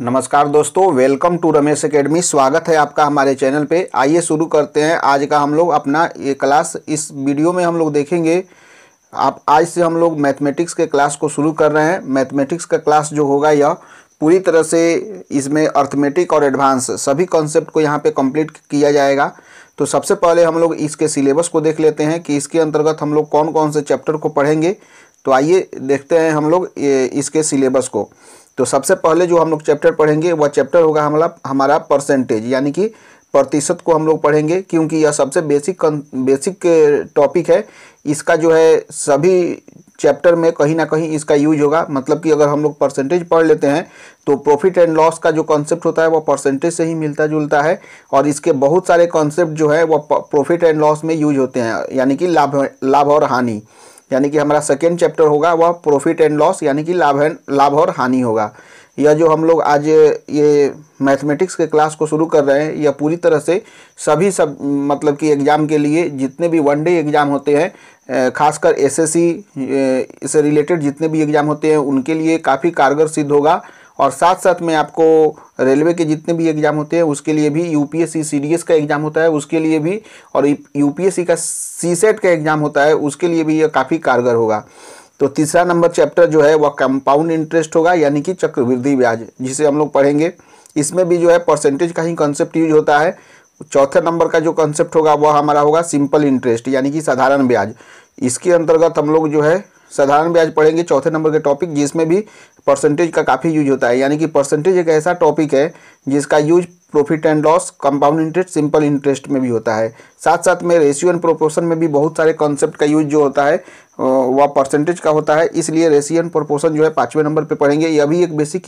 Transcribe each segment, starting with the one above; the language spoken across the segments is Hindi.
नमस्कार दोस्तों वेलकम टू रमेश एकेडमी स्वागत है आपका हमारे चैनल पे आइए शुरू करते हैं आज का हम लोग अपना ये क्लास इस वीडियो में हम लोग देखेंगे आप आज से हम लोग मैथमेटिक्स के क्लास को शुरू कर रहे हैं मैथमेटिक्स का क्लास जो होगा यह पूरी तरह से इसमें अर्थमेटिक और एडवांस सभी कॉन्सेप्ट को यहाँ पर कंप्लीट किया जाएगा तो सबसे पहले हम लोग इसके सिलेबस को देख लेते हैं कि इसके अंतर्गत हम लोग कौन कौन से चैप्टर को पढ़ेंगे तो आइए देखते हैं हम लोग इसके सिलेबस को तो सबसे पहले जो हम लोग चैप्टर पढ़ेंगे वह चैप्टर होगा हमारा हमारा परसेंटेज यानी कि प्रतिशत को हम लोग पढ़ेंगे क्योंकि यह सबसे बेसिक बेसिक टॉपिक है इसका जो है सभी चैप्टर में कहीं ना कहीं इसका यूज होगा मतलब कि अगर हम लोग परसेंटेज पढ़ लेते हैं तो प्रॉफिट एंड लॉस का जो कॉन्सेप्ट होता है वह परसेंटेज से ही मिलता जुलता है और इसके बहुत सारे कॉन्सेप्ट जो है वह प्रॉफिट एंड लॉस में यूज होते हैं यानी कि लाभ लाभ और हानि यानी कि हमारा सेकेंड चैप्टर होगा वह प्रॉफिट एंड लॉस यानी कि लाभ एंड लाभ और हानि होगा यह जो हम लोग आज ये मैथमेटिक्स के क्लास को शुरू कर रहे हैं यह पूरी तरह से सभी सब मतलब कि एग्ज़ाम के लिए जितने भी वन डे एग्ज़ाम होते हैं खासकर एसएससी से रिलेटेड जितने भी एग्ज़ाम होते हैं उनके लिए काफ़ी कारगर सिद्ध होगा और साथ साथ में आपको रेलवे के जितने भी एग्ज़ाम होते हैं उसके लिए भी यू पी का एग्ज़ाम होता है उसके लिए भी और यू का सी का एग्ज़ाम होता है उसके लिए भी यह काफ़ी कारगर होगा तो तीसरा नंबर चैप्टर जो है वह कंपाउंड इंटरेस्ट होगा यानी कि चक्रवृद्धि ब्याज जिसे हम लोग पढ़ेंगे इसमें भी जो है परसेंटेज का ही कॉन्सेप्ट यूज होता है चौथे नंबर का जो कॉन्सेप्ट होगा वह हमारा होगा सिंपल इंटरेस्ट यानी कि साधारण ब्याज इसके अंतर्गत हम लोग जो है साधारण ब्याज पढ़ेंगे चौथे नंबर के टॉपिक जिसमें भी परसेंटेज का काफ़ी यूज होता है यानी कि परसेंटेज एक ऐसा टॉपिक है जिसका use profit and loss compound interest simple interest में भी होता है साथ साथ में रेशियो एंड प्रोपोर्शन में भी बहुत सारे कॉन्सेप्ट का यूज जो होता है वह परसेंटेज का होता है इसलिए रेशियो एंड प्रोपोर्शन जो है पाँचवें नंबर पर पढ़ेंगे यह भी एक बेसिक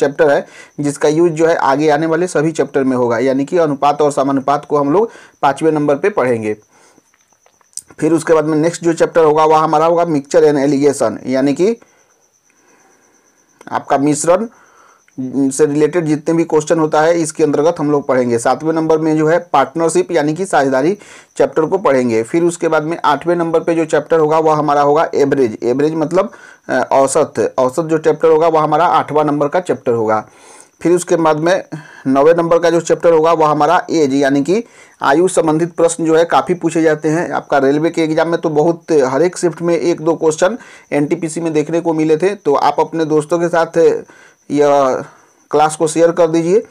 चैप्टर है जिसका यूज जो है आगे आने वाले सभी चैप्टर में होगा यानी कि अनुपात और समानुपात को हम लोग पाँचवें नंबर पर पढ़ेंगे फिर उसके बाद में नेक्स्ट जो चैप्टर होगा वह हमारा होगा मिक्सचर एंड एलिगेशन यानी कि आपका मिश्रण से रिलेटेड जितने भी क्वेश्चन होता है इसके अंतर्गत हम लोग पढ़ेंगे सातवें नंबर में जो है पार्टनरशिप यानी कि साझेदारी चैप्टर को पढ़ेंगे फिर उसके बाद में आठवें नंबर पे जो चैप्टर होगा वह हमारा होगा एवरेज एवरेज मतलब औसत औसत जो चैप्टर होगा वह हमारा आठवां नंबर का चैप्टर होगा फिर उसके बाद में नवे नंबर का जो चैप्टर होगा वह हमारा एज यानी कि आयु संबंधित प्रश्न जो है काफ़ी पूछे जाते हैं आपका रेलवे के एग्जाम में तो बहुत हर एक शिफ्ट में एक दो क्वेश्चन एनटीपीसी में देखने को मिले थे तो आप अपने दोस्तों के साथ यह क्लास को शेयर कर दीजिए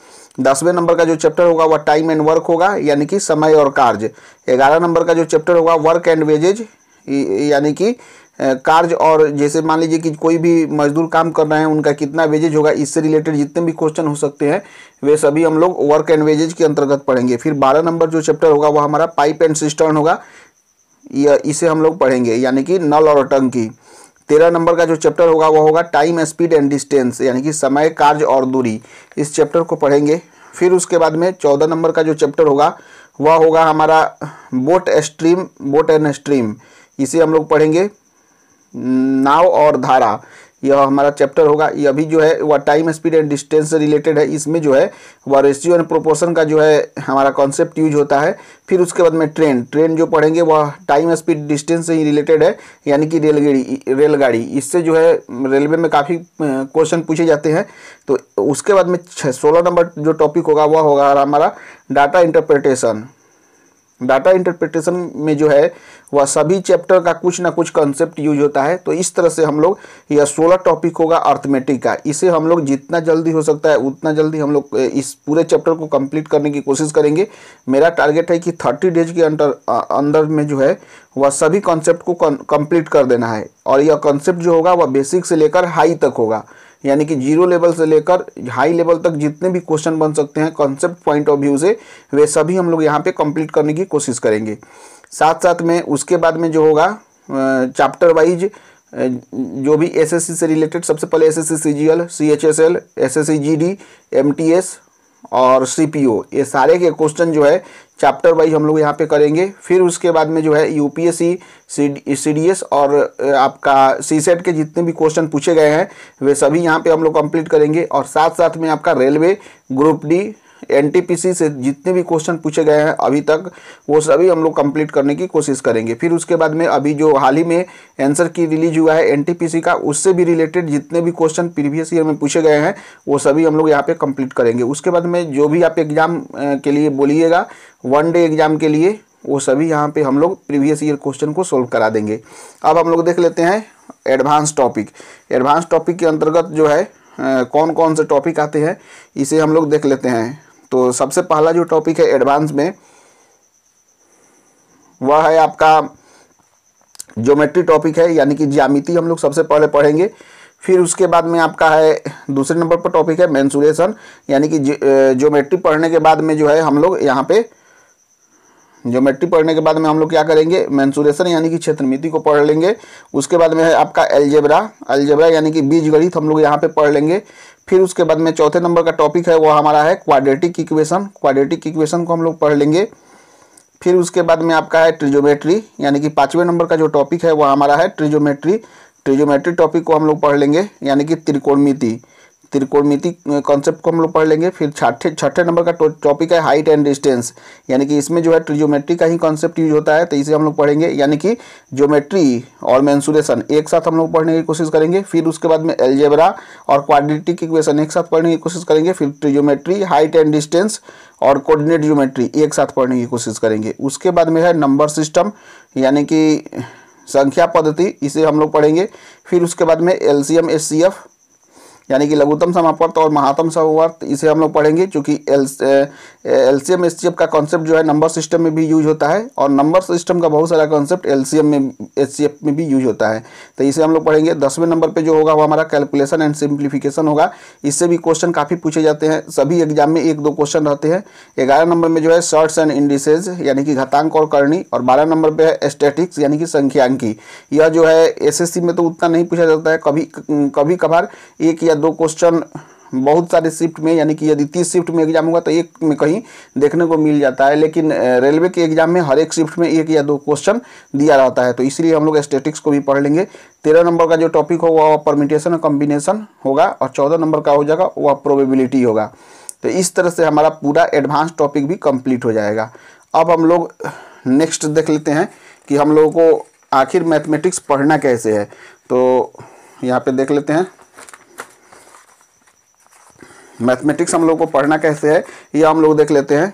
दसवें नंबर का जो चैप्टर होगा वह टाइम एंड वर्क होगा यानी कि समय और कार्य ग्यारह नंबर का जो चैप्टर होगा वर्क एंड वेजेज यानी कि कार्य और जैसे मान लीजिए कि कोई भी मजदूर काम कर रहे हैं उनका कितना वेजेज होगा इससे रिलेटेड जितने भी क्वेश्चन हो सकते हैं वे सभी हम लोग वर्क एंड वेजेज के अंतर्गत पढ़ेंगे फिर बारह नंबर जो चैप्टर होगा वह हमारा पाइप एंड सिस्टर्न होगा यह इसे हम लोग पढ़ेंगे यानी कि नल और टंकी तेरह नंबर का जो चैप्टर होगा वह होगा टाइम स्पीड एंड डिस्टेंस यानी कि समय कार्य और दूरी इस चैप्टर को पढ़ेंगे फिर उसके बाद में चौदह नंबर का जो चैप्टर होगा वह होगा हमारा boat stream boat and stream इसे हम लोग पढ़ेंगे नाव और धारा यह हमारा चैप्टर होगा यह अभी जो है वह टाइम स्पीड एंड डिस्टेंस से रिलेटेड है इसमें जो है वह रेशियो एंड प्रोपोर्शन का जो है हमारा कॉन्सेप्ट यूज होता है फिर उसके बाद में ट्रेन ट्रेन जो पढ़ेंगे वह टाइम स्पीड डिस्टेंस से ही रिलेटेड है यानी कि रेलगाड़ी रेलगाड़ी इससे जो है रेलवे में काफ़ी क्वेश्चन पूछे जाते हैं तो उसके बाद में छः सोलह नंबर जो टॉपिक होगा वह होगा हमारा डाटा इंटरप्रटेशन डाटा इंटरप्रिटेशन में जो है वह सभी चैप्टर का कुछ ना कुछ कॉन्सेप्ट यूज होता है तो इस तरह से हम लोग यह सोलह टॉपिक होगा अर्थमेटिक का इसे हम लोग जितना जल्दी हो सकता है उतना जल्दी हम लोग इस पूरे चैप्टर को कंप्लीट करने की कोशिश करेंगे मेरा टारगेट है कि थर्टी डेज के अंडर अंदर में जो है वह सभी कॉन्सेप्ट को कंप्लीट कर देना है और यह कॉन्सेप्ट जो होगा वह बेसिक से लेकर हाई तक होगा यानी कि जीरो लेवल से लेकर हाई लेवल तक जितने भी क्वेश्चन बन सकते हैं कॉन्सेप्ट पॉइंट ऑफ व्यू से वे सभी हम लोग यहाँ पे कंप्लीट करने की कोशिश करेंगे साथ साथ में उसके बाद में जो होगा चैप्टर वाइज जो भी एसएससी से रिलेटेड सबसे पहले SSC CGL CHSL SSC GD MTS और सीपीओ ये सारे के क्वेश्चन जो है चैप्टर वाइज हम लोग यहाँ पे करेंगे फिर उसके बाद में जो है यूपीएससी सीडीएस और आपका सीसेट e के जितने भी क्वेश्चन पूछे गए हैं वे सभी यहाँ पे हम लोग कंप्लीट करेंगे और साथ साथ में आपका रेलवे ग्रुप डी एनटीपीसी से जितने भी क्वेश्चन पूछे गए हैं अभी तक वो सभी हम लोग कंप्लीट करने की कोशिश करेंगे फिर उसके बाद में अभी जो हाल ही में आंसर की रिलीज हुआ है एनटीपीसी का उससे भी रिलेटेड जितने भी क्वेश्चन प्रीवियस ईयर में पूछे गए हैं वो सभी हम लोग यहाँ पे कंप्लीट करेंगे उसके बाद में जो भी आप एग्ज़ाम के लिए बोलिएगा वन डे एग्ज़ाम के लिए वो सभी यहाँ पर हम लोग प्रीवियस ईयर क्वेश्चन को सोल्व करा देंगे अब हम लोग देख लेते हैं एडवांस टॉपिक एडवांस टॉपिक के अंतर्गत जो है कौन कौन से टॉपिक आते हैं इसे हम लोग देख लेते हैं तो सबसे पहला जो टॉपिक है एडवांस में वह है आपका ज्योमेट्री टॉपिक है यानी कि ज्यामिति हम लोग सबसे पहले पढ़ेंगे फिर उसके बाद में आपका है दूसरे नंबर पर टॉपिक है मैंसुरेशन यानी कि ज्योमेट्री पढ़ने के बाद में जो है हम लोग यहाँ पे ज्योमेट्री पढ़ने के बाद में हम लोग क्या करेंगे मैंसुरेशन यानी कि क्षेत्रमिति को पढ़ लेंगे उसके बाद में है आपका एल्जेब्रा एल्जेब्रा यानी कि बीजगणित हम लोग यहाँ पे पढ़ लेंगे फिर उसके बाद में चौथे नंबर का टॉपिक है वो हमारा है क्वाड्रेटिक इक्वेशन क्वाड्रेटिक इक्वेशन को हम लोग पढ़ लेंगे फिर उसके बाद में आपका है ट्रिजोमेट्री यानी कि पाँचवें नंबर का जो टॉपिक है वो हमारा है ट्रिजोमेट्री ट्रिजोमेट्री टॉपिक को हम लोग पढ़ लेंगे यानी कि त्रिकोणमिति त्रिकोणमिति कॉन्सेप्ट को हम लोग पढ़ लेंगे फिर छठे छठे नंबर का टॉपिक है हाइट एंड डिस्टेंस यानी कि इसमें जो है ट्रिजोमेट्री का ही कॉन्सेप्ट यूज होता है तो इसे हम लोग पढ़ेंगे यानी कि ज्योमेट्री और मैंसुरेशन एक साथ हम लोग पढ़ने की कोशिश करेंगे फिर उसके बाद में एलजेबरा और क्वाड्रेटिक इक्वेशन एक साथ पढ़ने की कोशिश करेंगे फिर ट्रिजोमेट्री हाइट एंड डिस्टेंस और कोऑर्डिनेट ज्योमेट्री एक साथ पढ़ने की कोशिश करेंगे उसके बाद में है नंबर सिस्टम यानी कि संख्या पद्धति इसे हम लोग पढ़ेंगे फिर उसके बाद में L C M S C F यानी कि लघुतम समापवर्त और महातम समापवर्त इसे हम लोग पढ़ेंगे क्योंकि एल एलसीएम एचसीएफ का कॉन्सेप्ट जो है नंबर सिस्टम में भी यूज होता है और नंबर सिस्टम का बहुत सारा कॉन्सेप्ट एलसीएम में एस में भी यूज होता है तो इसे हम लोग पढ़ेंगे दसवें नंबर पर जो होगा वो हमारा कैलकुलेशन एंड सिंप्लीफिकेशन होगा इससे भी क्वेश्चन काफ़ी पूछे जाते हैं सभी एग्जाम में एक दो क्वेश्चन रहते हैं ग्यारह नंबर में जो है शर्ट्स एंड इंडिसेज यानी कि घतांक और करणी और बारह नंबर पर है स्टेटिक्स यानी कि संख्यांकी यह जो है एस में तो उतना नहीं पूछा जाता है कभी कभी कभार एक या दो क्वेश्चन बहुत सारे शिफ्ट में यानी कि यदि तीस शिफ्ट में एग्जाम होगा तो एक में कहीं देखने को मिल जाता है लेकिन रेलवे के एग्जाम में हर एक शिफ्ट में एक या दो क्वेश्चन दिया रहता है तो इसलिए हम लोग स्टेटिक्स को भी पढ़ लेंगे तेरह नंबर का जो टॉपिक होगा वह परमिटेशन और कॉम्बिनेशन होगा और चौदह नंबर का हो जाएगा वह प्रोबेबिलिटी होगा तो इस तरह से हमारा पूरा एडवांस टॉपिक भी कंप्लीट हो जाएगा अब हम लोग नेक्स्ट देख लेते हैं कि हम लोगों को आखिर मैथमेटिक्स पढ़ना कैसे है तो यहाँ पर देख लेते हैं मैथमेटिक्स हम लोग को पढ़ना कैसे है ये हम लोग देख लेते हैं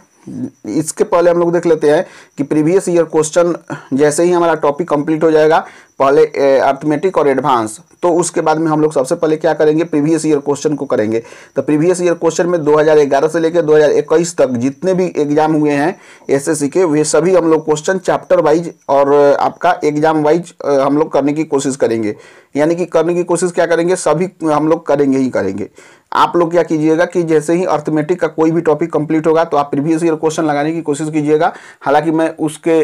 इसके पहले हम लोग देख लेते हैं कि प्रीवियस ईयर क्वेश्चन जैसे ही हमारा टॉपिक कंप्लीट हो जाएगा पहले अर्थमेटिक और एडवांस तो उसके बाद में हम लोग सबसे पहले क्या करेंगे प्रीवियस ईयर क्वेश्चन को करेंगे तो प्रीवियस ईयर क्वेश्चन में 2011 से लेकर 2021 तक जितने भी एग्जाम हुए हैं एसएससी के वे सभी हम लोग क्वेश्चन चैप्टर वाइज और आपका एग्जाम वाइज हम लोग करने की कोशिश करेंगे यानी कि करने की कोशिश क्या करेंगे सभी हम लोग करेंगे ही करेंगे आप लोग क्या कीजिएगा कि जैसे ही अर्थमेटिक का कोई भी टॉपिक कंप्लीट होगा तो आप प्रीवियस ईयर क्वेश्चन लगाने की कोशिश कीजिएगा हालांकि मैं उसके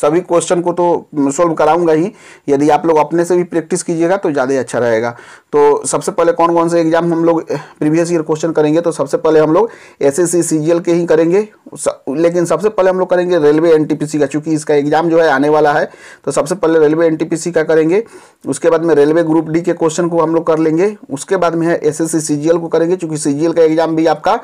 सभी क्वेश्चन को तो सॉल्व कराऊंगा ही यदि आप लोग अपने से भी प्रैक्टिस कीजिएगा तो ज़्यादा अच्छा रहेगा तो सबसे पहले कौन कौन से एग्जाम हम लोग प्रीवियस ईयर क्वेश्चन करेंगे तो सबसे पहले हम लोग एस एस सी के ही करेंगे लेकिन सबसे पहले हम लोग करेंगे रेलवे एन का चूँकि इसका एग्जाम जो है आने वाला है तो सबसे पहले रेलवे एन का करेंगे उसके बाद में रेलवे ग्रुप डी के क्वेश्चन को हम लोग कर लेंगे उसके बाद में है एस एस को करेंगे चूँकि सी का एग्जाम भी आपका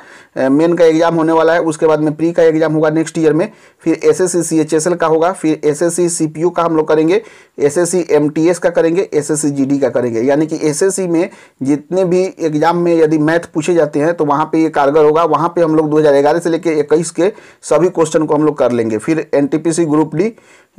मेन eh, का एग्जाम होने वाला है उसके बाद में प्री का एग्जाम होगा नेक्स्ट ईयर में फिर एस एस का होगा फिर एस एस सी का हम लोग करेंगे एस एस का करेंगे एस एस का करेंगे यानी कि एस में जितने भी एग्जाम में यदि मैथ पूछे जाते हैं तो वहाँ पे ये कारगर होगा वहाँ पे हम लोग 2011 से लेकर इक्कीस के सभी क्वेश्चन को हम लोग कर लेंगे फिर एन ग्रुप डी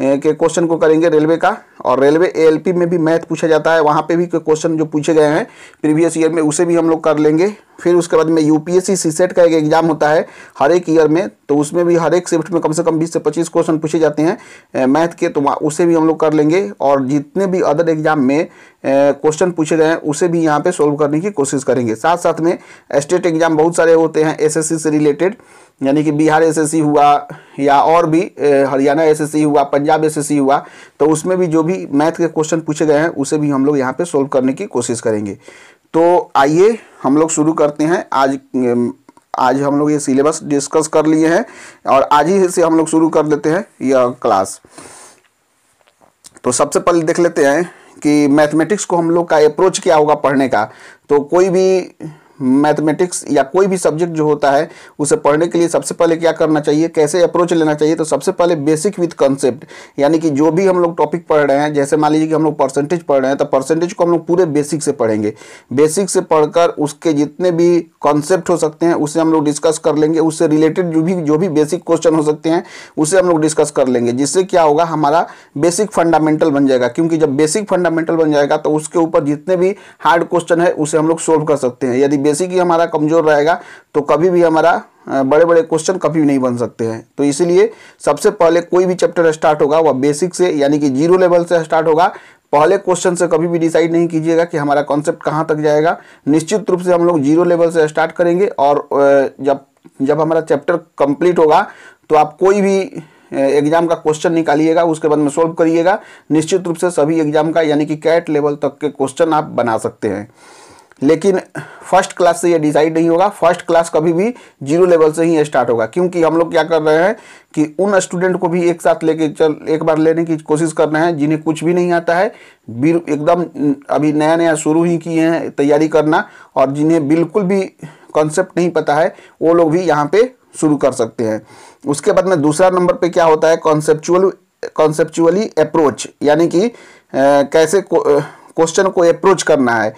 के क्वेश्चन को करेंगे रेलवे का और रेलवे पी में भी मैथ पूछा जाता है वहाँ पर भी क्वेश्चन जो पूछे गए हैं प्रीवियस ईयर में उसे भी हम लोग कर लेंगे फिर उसके बाद में यू सी सेट का एक एग्जाम होता है हर एक ईयर में तो उसमें भी हर एक शिफ्ट में कम से कम 20 से 25 क्वेश्चन पूछे जाते हैं मैथ के तो उसे भी हम लोग कर लेंगे और जितने भी अदर एग्जाम में क्वेश्चन पूछे गए हैं उसे भी यहाँ पे सोल्व करने की कोशिश करेंगे साथ साथ में स्टेट एग्जाम बहुत सारे होते हैं एस से रिलेटेड यानी कि बिहार एस हुआ या और भी हरियाणा एस हुआ पंजाब एस हुआ तो उसमें भी जो भी मैथ के क्वेश्चन पूछे गए हैं उसे भी हम लोग यहाँ पर सोल्व करने की कोशिश करेंगे तो आइए हम लोग शुरू करते हैं आज आज हम लोग ये सिलेबस डिस्कस कर लिए हैं और आज ही से हम लोग शुरू कर लेते हैं यह क्लास तो सबसे पहले देख लेते हैं कि मैथमेटिक्स को हम लोग का अप्रोच क्या होगा पढ़ने का तो कोई भी मैथमेटिक्स या कोई भी सब्जेक्ट जो होता है उसे पढ़ने के लिए सबसे पहले क्या करना चाहिए कैसे अप्रोच लेना चाहिए तो सबसे पहले बेसिक विथ कंसेप्ट यानी कि जो भी हम लोग टॉपिक पढ़ रहे हैं जैसे मान लीजिए कि हम लोग परसेंटेज पढ़ रहे हैं तो परसेंटेज को हम लोग पूरे बेसिक से पढ़ेंगे बेसिक से पढ़कर उसके जितने भी कॉन्सेप्ट हो सकते हैं उसे हम लोग डिस्कस कर लेंगे उससे रिलेटेड जो भी जो भी बेसिक क्वेश्चन हो सकते हैं उसे हम लोग डिस्कस कर लेंगे जिससे क्या होगा हमारा बेसिक फंडामेंटल बन जाएगा क्योंकि जब बेसिक फंडामेंटल बन जाएगा तो उसके ऊपर जितने भी हार्ड क्वेश्चन है उसे हम लोग सोल्व कर सकते हैं यदि बेसिक ही हमारा कमज़ोर रहेगा तो कभी भी हमारा बड़े बड़े क्वेश्चन कभी भी नहीं बन सकते हैं तो इसीलिए सबसे पहले कोई भी चैप्टर स्टार्ट होगा वह बेसिक से यानी कि जीरो लेवल से स्टार्ट होगा पहले क्वेश्चन से कभी भी डिसाइड नहीं कीजिएगा कि हमारा कॉन्सेप्ट कहाँ तक जाएगा निश्चित रूप से हम लोग जीरो लेवल से स्टार्ट करेंगे और जब जब हमारा चैप्टर कंप्लीट होगा तो आप कोई भी एग्जाम का क्वेश्चन निकालिएगा उसके बाद में सॉल्व करिएगा निश्चित रूप से सभी एग्जाम का यानी कि कैट लेवल तक के क्वेश्चन आप बना सकते हैं लेकिन फर्स्ट क्लास से ये डिसाइड नहीं होगा फर्स्ट क्लास कभी भी जीरो लेवल से ही स्टार्ट होगा क्योंकि हम लोग क्या कर रहे हैं कि उन स्टूडेंट को भी एक साथ लेके चल एक बार लेने की कोशिश कर रहे हैं जिन्हें कुछ भी नहीं आता है एकदम अभी नया नया शुरू ही किए हैं तैयारी करना और जिन्हें बिल्कुल भी कॉन्सेप्ट नहीं पता है वो लोग भी यहाँ पर शुरू कर सकते हैं उसके बाद में दूसरा नंबर पर क्या होता है कॉन्सेप्चुअल कॉन्सेप्चुअली अप्रोच यानी कि कैसे क्वेश्चन को अप्रोच करना है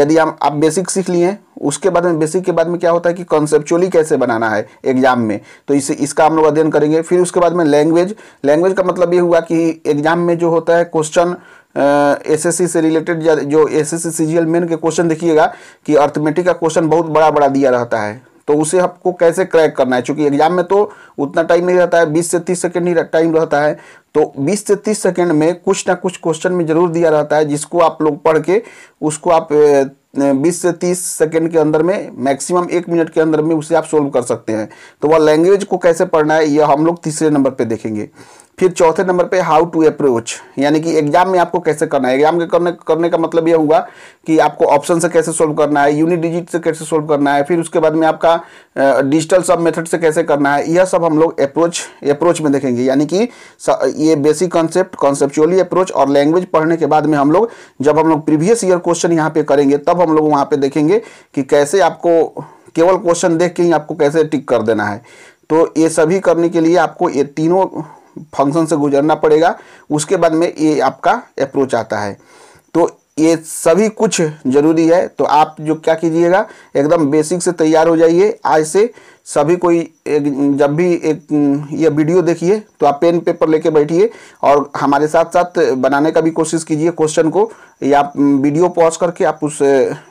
यदि हम आप बेसिक सीख लिए उसके बाद में बेसिक के बाद में क्या होता है कि कॉन्सेप्चुअली कैसे बनाना है एग्जाम में तो इसे इसका हम लोग अध्ययन करेंगे फिर उसके बाद में लैंग्वेज लैंग्वेज का मतलब ये हुआ कि एग्जाम में जो होता है क्वेश्चन एस सी से रिलेटेड जो S S G L main के क्वेश्चन देखिएगा कि अर्थमेटिक का क्वेश्चन बहुत बड़ा बड़ा दिया रहता है तो उसे आपको कैसे क्रैक करना है चूंकि एग्जाम में तो उतना टाइम नहीं रहता है बीस से तीस सेकेंड ही टाइम रहता है तो बीस से तीस सेकेंड में कुछ ना कुछ क्वेश्चन में जरूर दिया रहता है जिसको आप लोग पढ़ के उसको आप बीस से तीस सेकेंड के अंदर में मैक्सिमम एक मिनट के अंदर में उसे आप सोल्व कर सकते हैं तो वह लैंग्वेज को कैसे पढ़ना है यह हम लोग तीसरे नंबर पर देखेंगे फिर चौथे नंबर पे हाउ टू अप्रोच यानी कि एग्जाम में आपको कैसे करना है एग्जाम के करने करने का मतलब यह हुआ कि आपको ऑप्शन से कैसे सोल्व करना है यूनिट डिजिट से कैसे सोल्व करना है फिर उसके बाद में आपका डिजिटल सब मेथड से कैसे करना है यह सब हम लोग अप्रोच अप्रोच में देखेंगे यानी कि ये बेसिक कॉन्सेप्ट कॉन्सेप्चुअली अप्रोच और लैंग्वेज पढ़ने के बाद में हम लोग जब हम लोग प्रीवियस ईयर क्वेश्चन यहाँ पे करेंगे तब हम लोग वहाँ पे देखेंगे कि कैसे आपको केवल क्वेश्चन देख के ही आपको कैसे टिक कर देना है तो ये सभी करने के लिए आपको ये तीनों फंक्शन से गुजरना पड़ेगा उसके बाद में ये आपका अप्रोच आता है तो ये सभी कुछ जरूरी है तो आप जो क्या कीजिएगा एकदम बेसिक से तैयार हो जाइए आज से सभी कोई एक जब भी एक ये वीडियो देखिए तो आप पेन पेपर लेके बैठिए और हमारे साथ साथ बनाने का भी कोशिश कीजिए क्वेश्चन को या वीडियो पॉज करके आप उस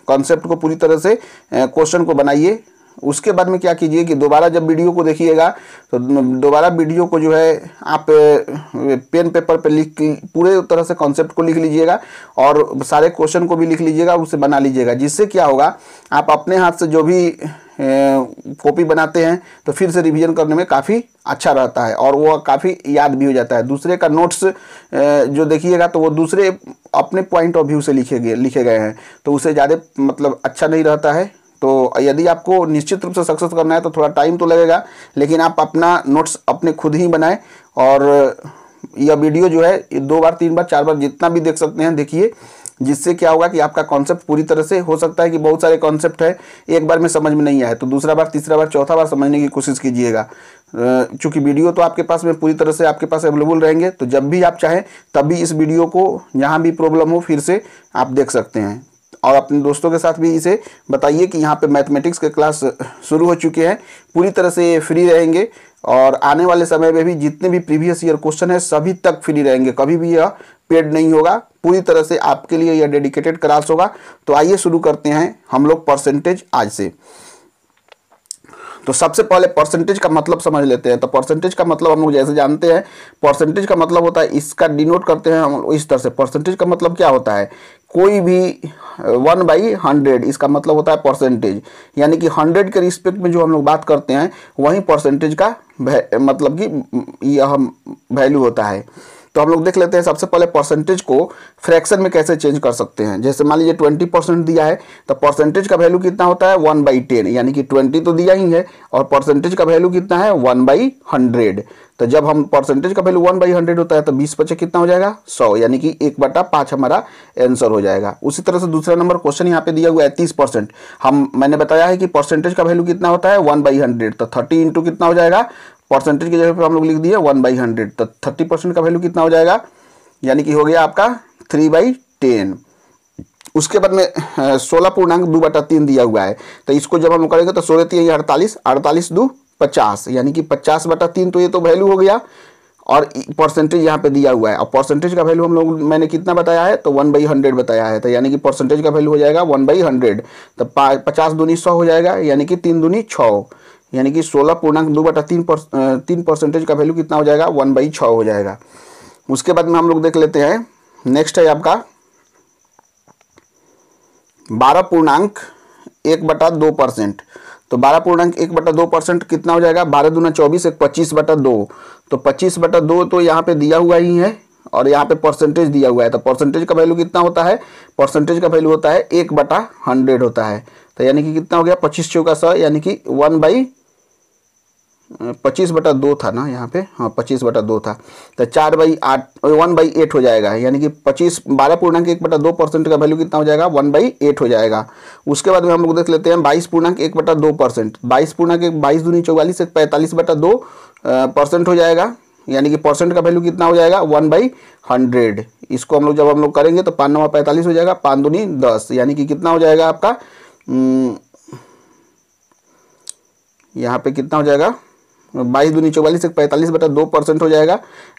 कॉन्सेप्ट को पूरी तरह से क्वेश्चन को बनाइए उसके बाद में क्या कीजिए कि दोबारा जब वीडियो को देखिएगा तो दोबारा वीडियो को जो है आप पेन पेपर पे लिख पूरे तरह से कॉन्सेप्ट को लिख लीजिएगा और सारे क्वेश्चन को भी लिख लीजिएगा उसे बना लीजिएगा जिससे क्या होगा आप अपने हाथ से जो भी कॉपी बनाते हैं तो फिर से रिवीजन करने में काफ़ी अच्छा रहता है और वो काफ़ी याद भी हो जाता है दूसरे का नोट्स जो देखिएगा तो वो दूसरे अपने पॉइंट ऑफ व्यू से लिखे गए लिखे गए हैं तो उसे ज़्यादा मतलब अच्छा नहीं रहता है तो यदि आपको निश्चित रूप से सक्सेस करना है तो थोड़ा टाइम तो लगेगा लेकिन आप अपना नोट्स अपने खुद ही बनाएं और यह वीडियो जो है दो बार तीन बार चार बार जितना भी देख सकते हैं देखिए जिससे क्या होगा कि आपका कॉन्सेप्ट पूरी तरह से हो सकता है कि बहुत सारे कॉन्सेप्ट है एक बार में समझ में नहीं आए तो दूसरा बार तीसरा बार चौथा बार समझने की कोशिश कीजिएगा चूंकि वीडियो तो आपके पास में पूरी तरह से आपके पास अवेलेबल रहेंगे तो जब भी आप चाहें तब भी इस वीडियो को जहाँ भी प्रॉब्लम हो फिर से आप देख सकते हैं और अपने दोस्तों के साथ भी इसे बताइए कि यहाँ पे मैथमेटिक्स के क्लास शुरू हो चुके हैं पूरी तरह से फ्री रहेंगे और आने वाले समय में भी जितने भी प्रीवियस ईयर क्वेश्चन है सभी तक फ्री रहेंगे कभी भी यह पेड नहीं होगा पूरी तरह से आपके लिए यह डेडिकेटेड क्लास होगा तो आइए शुरू करते हैं हम लोग परसेंटेज आज से तो सबसे पहले परसेंटेज का मतलब समझ लेते हैं तो परसेंटेज का मतलब हम लोग जैसे जानते हैं परसेंटेज का मतलब होता है इसका डिनोट करते हैं हम इस तरह से परसेंटेज का मतलब क्या होता है कोई भी वन बाई हंड्रेड इसका मतलब होता है परसेंटेज यानी कि हंड्रेड के रिस्पेक्ट में जो हम लोग बात करते हैं वहीं परसेंटेज का मतलब कि यह वैल्यू होता है तो हम लोग देख लेते हैं सबसे पहले परसेंटेज को फ्रैक्शन में कैसे चेंज कर सकते हैं जैसे मान लीजिए ट्वेंटी परसेंट दिया है तो परसेंटेज का वैल्यू कितना होता है वन बाई टेन यानी कि ट्वेंटी तो दिया ही है और परसेंटेज का वैल्यू कितना है वन बाई हंड्रेड तो जब हम परसेंटेज का वैल्यू वन बाई हंड्रेड होता है तो बीस पचे कितना हो जाएगा सौ यानी कि एक बटा पाँच हमारा आंसर हो जाएगा उसी तरह से दूसरा नंबर क्वेश्चन यहाँ पे दिया हुआ है तीस परसेंट हम मैंने बताया है कि परसेंटेज का वैल्यू कितना होता है वन बाई हंड्रेड तो थर्टी इंटू कितना हो जाएगा परसेंटेज की जगह पर हम लोग लिख दिए वन बाई हंड्रेड तो थर्टी परसेंट का वैल्यू कितना हो जाएगा यानी कि हो गया आपका थ्री बाई टेन उसके बाद में सोलह पूर्णांक दो बटा तीन दिया हुआ है तो इसको जब हम करेंगे तो सोलह तीन अड़तालीस अड़तालीस दो पचास यानी कि पचास बटा तीन तो ये तो वैल्यू हो गया और परसेंटेज यहाँ पे दिया हुआ है और परसेंटेज का वैल्यू हम लोग मैंने कितना बताया है तो वन बाई हंड्रेड बताया है तो यानी कि परसेंटेज का वैल्यू हो जाएगा वन बाई हंड्रेड तो पचास दूनी सौ हो जाएगा यानी कि तीन दूनी छः यानी कि सोलह पूर्णांक दो बटा तीन पर तीन परसेंटेज का वैल्यू कितना हो जाएगा वन बाई छः हो जाएगा उसके बाद में हम लोग देख लेते हैं नेक्स्ट है आपका बारह पूर्णांक एक बटा दो परसेंट तो बारह पूर्णांक एक बटा दो परसेंट कितना हो जाएगा बारह दूना चौबीस एक पच्चीस बटा दो तो पच्चीस बटा दो तो यहाँ पे दिया हुआ ही है और यहाँ पे परसेंटेज दिया हुआ है तो परसेंटेज का वैल्यू कितना होता है परसेंटेज का वैल्यू होता है एक बटा हंड्रेड होता है तो यानी कि कितना हो गया पच्चीस चौका सौ यानी कि वन बाई पच्चीस बटा दो था ना यहाँ पे हाँ पच्चीस बटा दो था तो चार बाई आठ वन बाई एट हो जाएगा यानी कि पच्चीस बारह पूर्णांक एक बटा दो परसेंट का वैल्यू कितना हो जाएगा वन बाई एट हो जाएगा उसके बाद में हम लोग देख लेते हैं बाईस पूर्णांक एक बटा दो परसेंट बाईस पूर्णांक एक बाईस दूनी चौवालीस एक पैंतालीस बटा दो परसेंट हो जाएगा यानी कि परसेंट का वैल्यू कितना हो जाएगा वन बाई हंड्रेड इसको हम लोग जब हम लोग करेंगे तो पाँच नवा पैंतालीस हो जाएगा पाँच दूनी दस यानी कि कितना हो जाएगा आपका यहाँ पे कितना हो जाएगा बाईस दूनी चौवालीस एक पैंतालीस बटा दो परसेंट हो जाएगा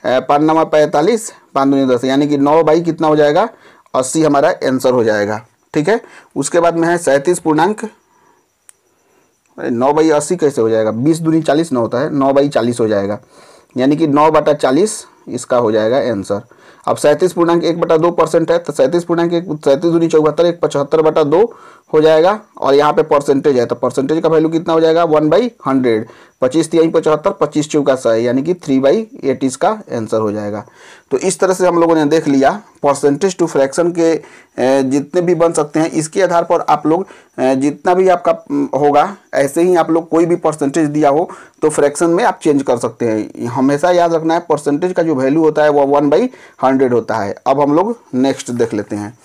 पाँच नवा पैंतालीस पाँच दूनी दस यानी कि नौ बाई कितना हो जाएगा अस्सी हमारा आंसर हो जाएगा ठीक है उसके बाद में है सैंतीस पूर्णांक नौ बाई अस्सी कैसे हो जाएगा बीस दूनी चालीस नौ होता है नौ बाई चालीस हो जाएगा यानी कि नौ बटा चालीस इसका हो जाएगा आंसर अब सैंतीस पूर्णांक एक बटा दो परसेंट है तो सैंतीस पूर्णांक एक सैंतीस दूनी चौहत्तर एक पचहत्तर बटा दो हो जाएगा और यहाँ पे परसेंटेज है तो परसेंटेज का वैल्यू कितना हो जाएगा वन बाई हंड्रेड पच्चीस तिहाई पचहत्तर पच्चीस चौका सही यानी कि थ्री बाई एट इसका आंसर हो जाएगा तो इस तरह से हम लोगों ने देख लिया परसेंटेज टू फ्रैक्शन के जितने भी बन सकते हैं इसके आधार पर आप लोग जितना भी आपका होगा ऐसे ही आप लोग कोई भी परसेंटेज दिया हो तो फ्रैक्शन में आप चेंज कर सकते हैं हमेशा याद रखना है परसेंटेज का जो वैल्यू होता है वह वन बाई हंड्रेड होता है अब हम लोग नेक्स्ट देख लेते हैं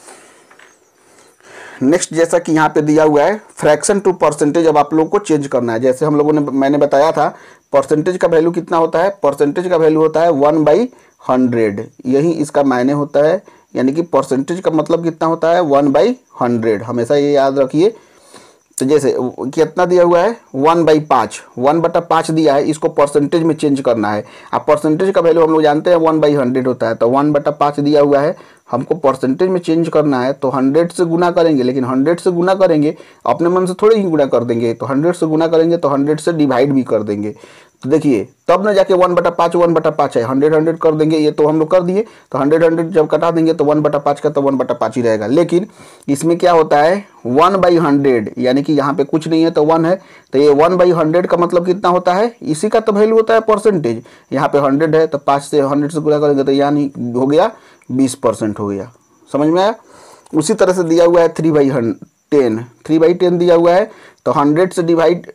नेक्स्ट जैसा कि यहाँ पे दिया हुआ है फ्रैक्शन टू परसेंटेज अब आप लोगों को चेंज करना है जैसे हम लोगों ने मैंने बताया था परसेंटेज का वैल्यू कितना होता है परसेंटेज का वैल्यू होता है वन बाई हंड्रेड यही इसका मायने होता है यानी कि परसेंटेज का मतलब कितना होता है वन बाई हंड्रेड हमेशा ये याद रखिए तो जैसे कितना दिया हुआ है वन बाई पाँच वन बटा पाँच दिया है इसको परसेंटेज में चेंज करना है अब परसेंटेज का वैल्यू हम लोग जानते हैं वन बाई हंड्रेड होता है तो वन बटा पाँच दिया हुआ है हमको परसेंटेज में चेंज करना है तो हंड्रेड से गुना करेंगे लेकिन हंड्रेड से गुना करेंगे अपने मन से थोड़े ही गुना कर देंगे तो हंड्रेड से गुना करेंगे तो हंड्रेड से डिवाइड भी कर देंगे तो देखिए तब ना जाके वन बटा पाँच वन बटा पाँच है हंड्रेड हंड्रेड कर देंगे ये तो हम लोग कर दिए तो हंड्रेड हंड्रेड जब कटा देंगे तो वन बटा पाँच का तो वन बटा पाँच ही रहेगा लेकिन इसमें क्या होता है वन बाई हंड्रेड यानी कि यहाँ पे कुछ नहीं है तो वन है तो ये वन बाई हंड्रेड का मतलब कितना होता है इसी का तो वैल्यू होता है परसेंटेज यहाँ पे हंड्रेड है तो पाँच से हंड्रेड से पूरा करेंगे तो यानी हो गया बीस परसेंट हो गया समझ में आया उसी तरह से दिया हुआ है three by ten three by ten दिया हुआ है तो हंड्रेड से डिवाइड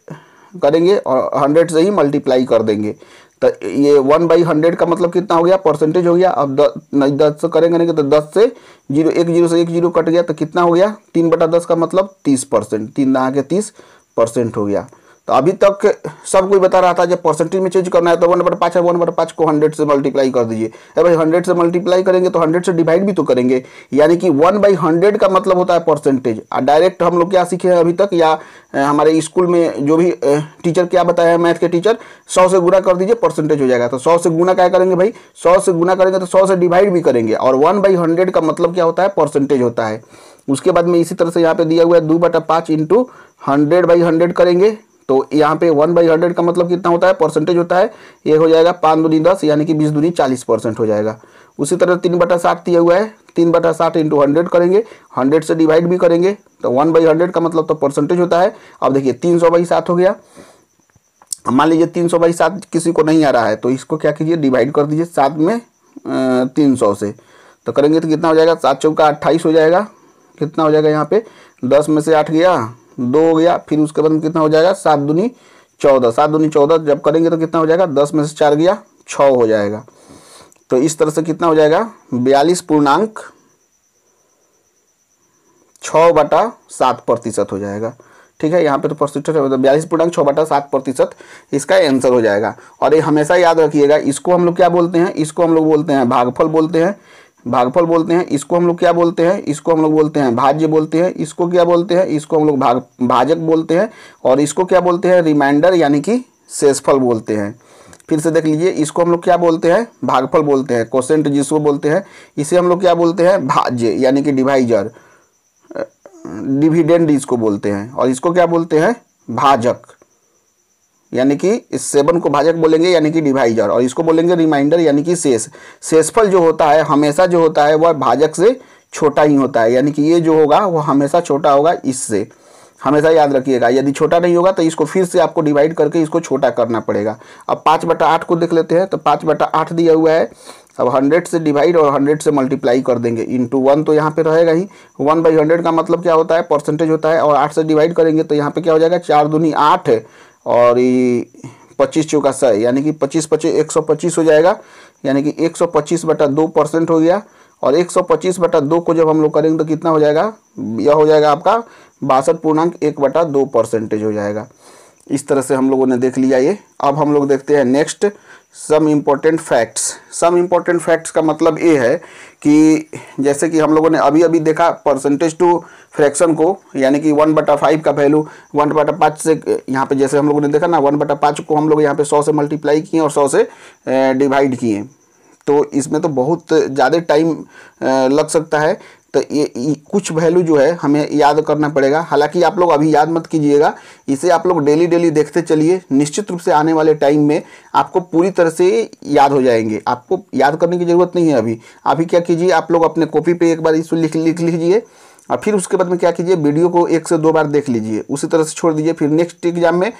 करेंगे और हंड्रेड से ही मल्टीप्लाई कर देंगे तो ये वन बाई हंड्रेड का मतलब कितना हो गया परसेंटेज हो गया अब दस नहीं दस से करेंगे नहीं तो दस से जीरो एक जीरो से एक जीरो कट गया तो कितना हो गया तीन बटा दस का मतलब तीस परसेंट तीन दहा के तीस परसेंट हो गया तो अभी तक सब कोई बता रहा था जब परसेंटेज में चेंज करना है तो वन बट पाँच है वन बट पाँच को हंड्रेड से मल्टीप्लाई कर दीजिए अरे भाई हंड्रेड से मल्टीप्लाई करेंगे तो हंड्रेड से डिवाइड भी तो करेंगे यानी कि वन बाई हंड्रेड का मतलब होता है परसेंटेज और डायरेक्ट हम लोग क्या सीखे हैं अभी तक या हमारे स्कूल में जो भी टीचर क्या बताया है मैथ के टीचर सौ से गुना कर दीजिए परसेंटेज हो जाएगा तो सौ से गुना क्या करेंगे भाई सौ से गुना करेंगे तो सौ से डिवाइड भी करेंगे और वन बाई हंड्रेड का मतलब क्या होता है परसेंटेज होता है उसके बाद में इसी तरह से यहाँ पे दिया हुआ है दो बटा पाँच इंटू हंड्रेड बाई हंड्रेड करेंगे तो यहाँ पे वन बाई हंड्रेड का मतलब कितना होता है परसेंटेज होता है ये हो जाएगा पाँच दूनी दस यानी कि बीस दूनी चालीस परसेंट हो जाएगा उसी तरह तीन बटा साठ दिया हुआ है तीन बटा साठ इंटू हंड्रेड करेंगे हंड्रेड से डिवाइड भी करेंगे तो वन बाई हंड्रेड का मतलब तो परसेंटेज होता है अब देखिए तीन सौ बाई सात हो गया मान लीजिए तीन सौ बाई सात किसी को नहीं आ रहा है तो इसको क्या कीजिए डिवाइड कर दीजिए सात में तीन सौ से तो करेंगे तो कितना हो जाएगा सात चौका अट्ठाईस हो जाएगा कितना हो जाएगा यहाँ पे दस में से आठ गया दो हो गया फिर उसके बाद कितना हो जाएगा सात दूनी चौदह सात दूनी चौदह जब करेंगे तो कितना हो जाएगा दस में से चार गया छ हो जाएगा तो इस तरह से कितना हो जाएगा बयालीस पूर्णांक छ बटा सात प्रतिशत हो जाएगा ठीक है यहाँ पे तो परसेंटेज मतलब बयालीस पूर्णांक छः बटा सात प्रतिशत इसका आंसर हो जाएगा और ये हमेशा याद रखिएगा इसको हम लोग क्या बोलते हैं इसको हम लोग बोलते हैं भागफल बोलते हैं भागफल बोलते हैं इसको हम लोग क्या बोलते हैं इसको हम लोग बोलते हैं भाज्य बोलते हैं इसको क्या बोलते हैं इसको हम लोग भाग भाजक बोलते हैं और इसको क्या बोलते हैं रिमाइंडर यानी कि शेषफल बोलते हैं फिर से देख लीजिए इसको हम लोग क्या बोलते हैं भागफल बोलते हैं कोसेंट जिसको बोलते हैं इसे हम लोग क्या बोलते हैं भाज्य यानी कि डिवाइजर डिविडेंड इसको बोलते हैं और इसको क्या बोलते हैं भाजक यानी कि इस सेवन को भाजक बोलेंगे यानी कि डिवाइजर और इसको बोलेंगे रिमाइंडर यानी कि शेष शेषफल जो होता है हमेशा जो होता है वह भाजक से छोटा ही होता है यानी कि ये जो होगा वह हमेशा छोटा होगा इससे हमेशा याद रखिएगा यदि छोटा नहीं होगा तो इसको फिर से आपको डिवाइड करके इसको छोटा करना पड़ेगा अब पाँच बटा आठ को देख लेते हैं तो पाँच बटा आठ दिया हुआ है अब हंड्रेड से डिवाइड और हंड्रेड से मल्टीप्लाई कर देंगे टू वन तो यहाँ पे रहेगा ही वन बाई हंड्रेड का मतलब क्या होता है परसेंटेज होता है और आठ से डिवाइड करेंगे तो यहाँ पे क्या हो जाएगा चार दूनी आठ और ये पच्चीस चौका सौ यानी कि पच्चीस पच्चीस एक सौ पच्चीस हो जाएगा यानी कि एक सौ पच्चीस बटा दो परसेंट हो गया और एक सौ पच्चीस बटा दो को जब हम लोग करेंगे तो कितना हो जाएगा यह हो जाएगा आपका बासठ पूर्णांक एक बटा दो परसेंटेज हो जाएगा इस तरह से हम लोगों ने देख लिया ये अब हम लोग देखते हैं next some important facts some important facts का मतलब ये है कि जैसे कि हम लोगों ने अभी अभी देखा परसेंटेज टू फ्रैक्शन को यानी कि वन बटा फाइव का वैल्यू वन बटा पाँच से यहाँ पे जैसे हम लोगों ने देखा ना वन बटा पाँच को हम लोग यहाँ पे सौ से मल्टीप्लाई किए और सौ से डिवाइड किए तो इसमें तो बहुत ज़्यादा टाइम लग सकता है तो ये कुछ वैल्यू जो है हमें याद करना पड़ेगा हालांकि आप लोग अभी याद मत कीजिएगा इसे आप लोग डेली डेली देखते चलिए निश्चित रूप से आने वाले टाइम में आपको पूरी तरह से याद हो जाएंगे आपको याद करने की ज़रूरत नहीं है अभी अभी क्या कीजिए आप लोग अपने कॉपी पे एक बार इसको लिख लिख लीजिए और फिर उसके बाद में क्या कीजिए वीडियो को एक से दो बार देख लीजिए उसी तरह से छोड़ दीजिए फिर नेक्स्ट एग्जाम में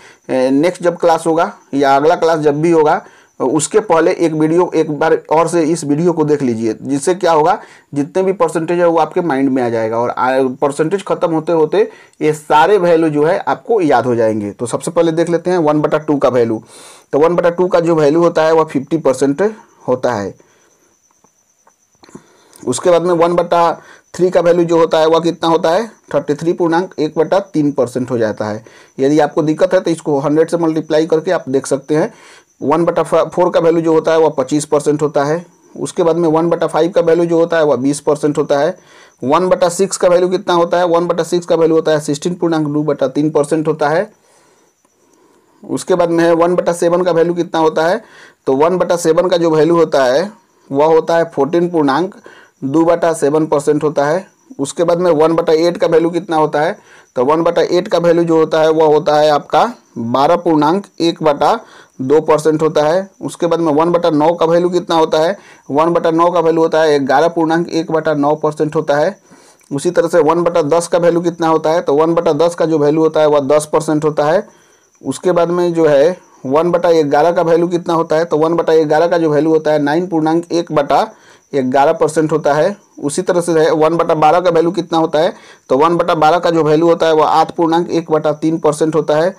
नेक्स्ट जब क्लास होगा या अगला क्लास जब भी होगा उसके पहले एक वीडियो एक बार और से इस वीडियो को देख लीजिए जिससे क्या होगा जितने भी परसेंटेज है वो आपके माइंड में आ जाएगा और परसेंटेज खत्म होते होते ये सारे वैल्यू जो है आपको याद हो जाएंगे तो सबसे पहले देख लेते हैं वन बटा टू का वैल्यू तो वन बटा टू का जो वैल्यू होता है वह फिफ्टी परसेंट होता है उसके बाद में वन बटा थ्री का वैल्यू जो होता है वह कितना होता है थर्टी थ्री पूर्णांक एक बटा तीन परसेंट हो जाता है यदि आपको दिक्कत है तो इसको हंड्रेड से मल्टीप्लाई करके आप देख सकते हैं वन बटा फोर का वैल्यू जो होता है वह पच्चीस परसेंट होता है उसके बाद में वन बटा फाइव का वैल्यू जो होता है वह बीस परसेंट होता है वन बटा सिक्स का वैल्यू कितना होता है वन बटा सिक्स का वैल्यू होता है सिक्सटीन पूर्णांक दो बटा तीन परसेंट होता है उसके बाद में है वन बटा सेवन का वैल्यू कितना होता है तो वन बटा सेवन का जो वैल्यू होता है वह होता है फोर्टीन पूर्णांक दो बटा सेवन परसेंट होता है उसके बाद में वन बटा एट का वैल्यू कितना होता है तो वन बटा एट का वैल्यू जो होता है वह होता है आपका बारह पूर्णांक एक बटा दो परसेंट होता है उसके बाद में वन बटा नौ का वैल्यू कितना होता है वन बटा नौ का वैल्यू होता है ग्यारह पूर्णांक एक बटा नौ परसेंट होता है उसी तरह से वन बटा दस का वैल्यू कितना होता है तो वन बटा दस का जो वैल्यू होता है वह दस परसेंट होता है उसके बाद में जो है वन बटा ग्यारह का वैल्यू कितना होता है तो वन बटा ग्यारह का जो वैल्यू होता है नाइन पूर्णांक एक बटा ग्यारह परसेंट होता है उसी तरह से है वन बटा बारह का वैल्यू कितना होता है तो वन बटा बारह का जो वैल्यू होता है वह आठ पूर्णांक एक बटा तीन परसेंट होता है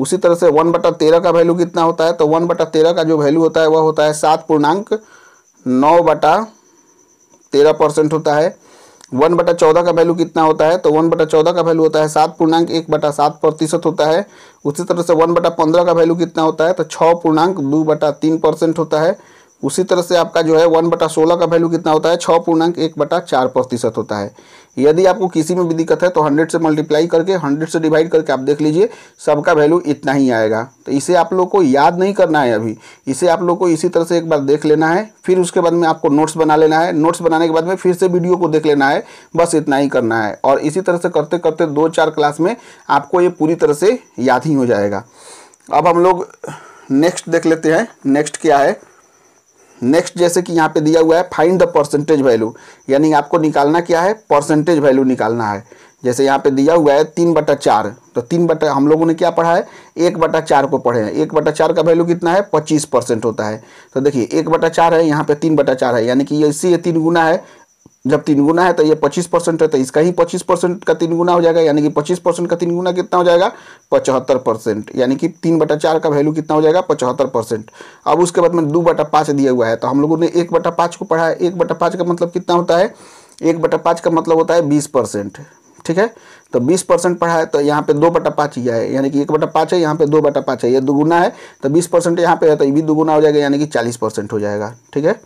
उसी तरह से वन बटा तेरह का वैल्यू कितना होता है तो वन बटा तेरह का जो वैल्यू होता है वह होता है सात पूर्णांक नौ बटा तेरह परसेंट होता है वन बटा चौदह का वैल्यू कितना होता है तो वन बटा चौदह का वैल्यू होता है सात पूर्णांक एक बटा सात प्रतिशत होता है उसी तरह से वन बटा पंद्रह का वैल्यू कितना होता है तो छः पूर्णांक दो बटा तीन परसेंट होता है उसी तरह से आपका जो है वन बटा सोलह का वैल्यू कितना होता है छः पूर्णांक एक बटा चार प्रतिशत होता है यदि आपको किसी में भी दिक्कत है तो हंड्रेड से मल्टीप्लाई करके हंड्रेड से डिवाइड करके आप देख लीजिए सबका वैल्यू इतना ही आएगा तो इसे आप लोग को याद नहीं करना है अभी इसे आप लोग को इसी तरह से एक बार देख लेना है फिर उसके बाद में आपको नोट्स बना लेना है नोट्स बनाने के बाद में फिर से वीडियो को देख लेना है बस इतना ही करना है और इसी तरह से करते करते दो चार क्लास में आपको ये पूरी तरह से याद ही हो जाएगा अब हम लोग नेक्स्ट देख लेते हैं नेक्स्ट क्या है नेक्स्ट जैसे कि यहाँ पे दिया हुआ है फाइंड द परसेंटेज वैल्यू यानी आपको निकालना क्या है परसेंटेज वैल्यू निकालना है जैसे यहाँ पे दिया हुआ है तीन बटा चार तो तीन बटा हम लोगों ने क्या पढ़ा है एक बटा चार को पढ़े हैं एक बटा चार का वैल्यू कितना है पच्चीस परसेंट होता है तो देखिए एक बटा चार है यहाँ पे तीन बटा चार है यानी कि इससे ये तीन गुना है जब तीन गुना है तो ये पच्चीस परसेंट है तो इसका ही पच्चीस परसेंट का तीन गुना हो जाएगा यानी कि पच्चीस परसेंट का तीन गुना कितना हो जाएगा पचहत्तर परसेंट यानी कि तीन बटा चार का वैल्यू कितना हो जाएगा पचहत्तर परसेंट अब उसके बाद में दो बटा पाँच दिया हुआ है तो हम लोगों ने एक बटा पाँच को पढ़ा है एक बटा पाँच का मतलब कितना होता है एक बटा पाँच का मतलब होता है बीस परसेंट ठीक है तो बीस परसेंट पढ़ा है तो यहाँ पे दो बटा पाँच ही है यानी कि एक बटा पाँच है यहाँ पे दो बटा पाँच है यह दुगुना है तो बीस परसेंट यहाँ पे है तो ये भी दुगुना हो जाएगा यानी कि चालीस परसेंट हो जाएगा ठीक है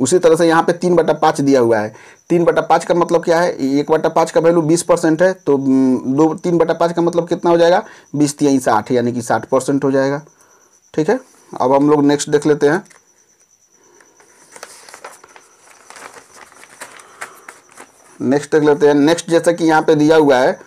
उसी तरह से यहाँ पे तीन बटा पाँच दिया हुआ है तीन बटा पाँच का मतलब क्या है एक बटा पाँच का वैल्यू बीस परसेंट है तो दो तीन बटा पाँच का मतलब कितना हो जाएगा बीस तीन साठ यानी कि साठ परसेंट हो जाएगा ठीक है अब हम लोग नेक्स्ट देख लेते हैं नेक्स्ट देख लेते हैं नेक्स्ट जैसा कि यहाँ पे दिया हुआ है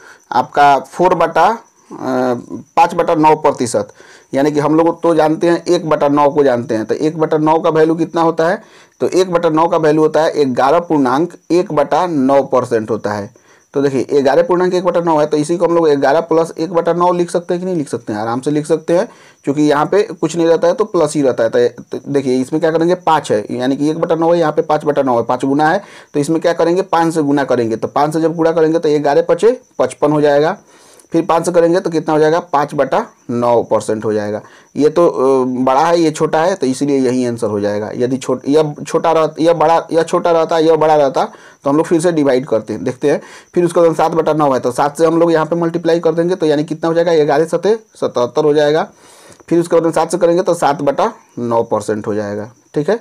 आपका फोर बटा पाँच बटा नौ प्रतिशत यानी कि हम लोग तो जानते हैं एक बटा नौ को जानते हैं तो एक बटा नौ का वैल्यू कितना होता है तो एक बटा नौ का वैल्यू होता है ग्यारह पूर्णांक एक बटा नौ परसेंट होता है तो देखिए ग्यारह पूर्णांक एक बटा नौ है तो इसी को हम लोग ग्यारह प्लस एक बटा नौ लिख सकते हैं कि नहीं लिख सकते हैं आराम से लिख सकते हैं क्योंकि यहाँ पे कुछ नहीं रहता है तो प्लस ही रहता है तो, तो देखिए इसमें क्या करेंगे पाँच है यानी कि एक बटा नौ है यहाँ पे पाँच बटा नौ है पाँच गुना है तो इसमें क्या करेंगे पाँच से गुना करेंगे तो पाँच से जब गुना करेंगे तो ग्यारह पचे पचपन हो जाएगा फिर पाँच से करेंगे तो कितना हो जाएगा पाँच बटा नौ परसेंट हो जाएगा ये तो बड़ा है ये छोटा है तो इसीलिए यही आंसर हो जाएगा यदि छोट यह छोटा रह यह बड़ा या छोटा रहता यह बड़ा रहता तो हम लोग फिर से डिवाइड करते हैं देखते हैं फिर उसके बाद सात बटा नौ है तो सात से हम लोग यहाँ पर मल्टीप्लाई कर देंगे तो यानी कितना हो जाएगा ग्यारह सतह सतहत्तर हो जाएगा फिर उसके बाद सात से करेंगे तो सात बटा नौ परसेंट हो जाएगा ठीक है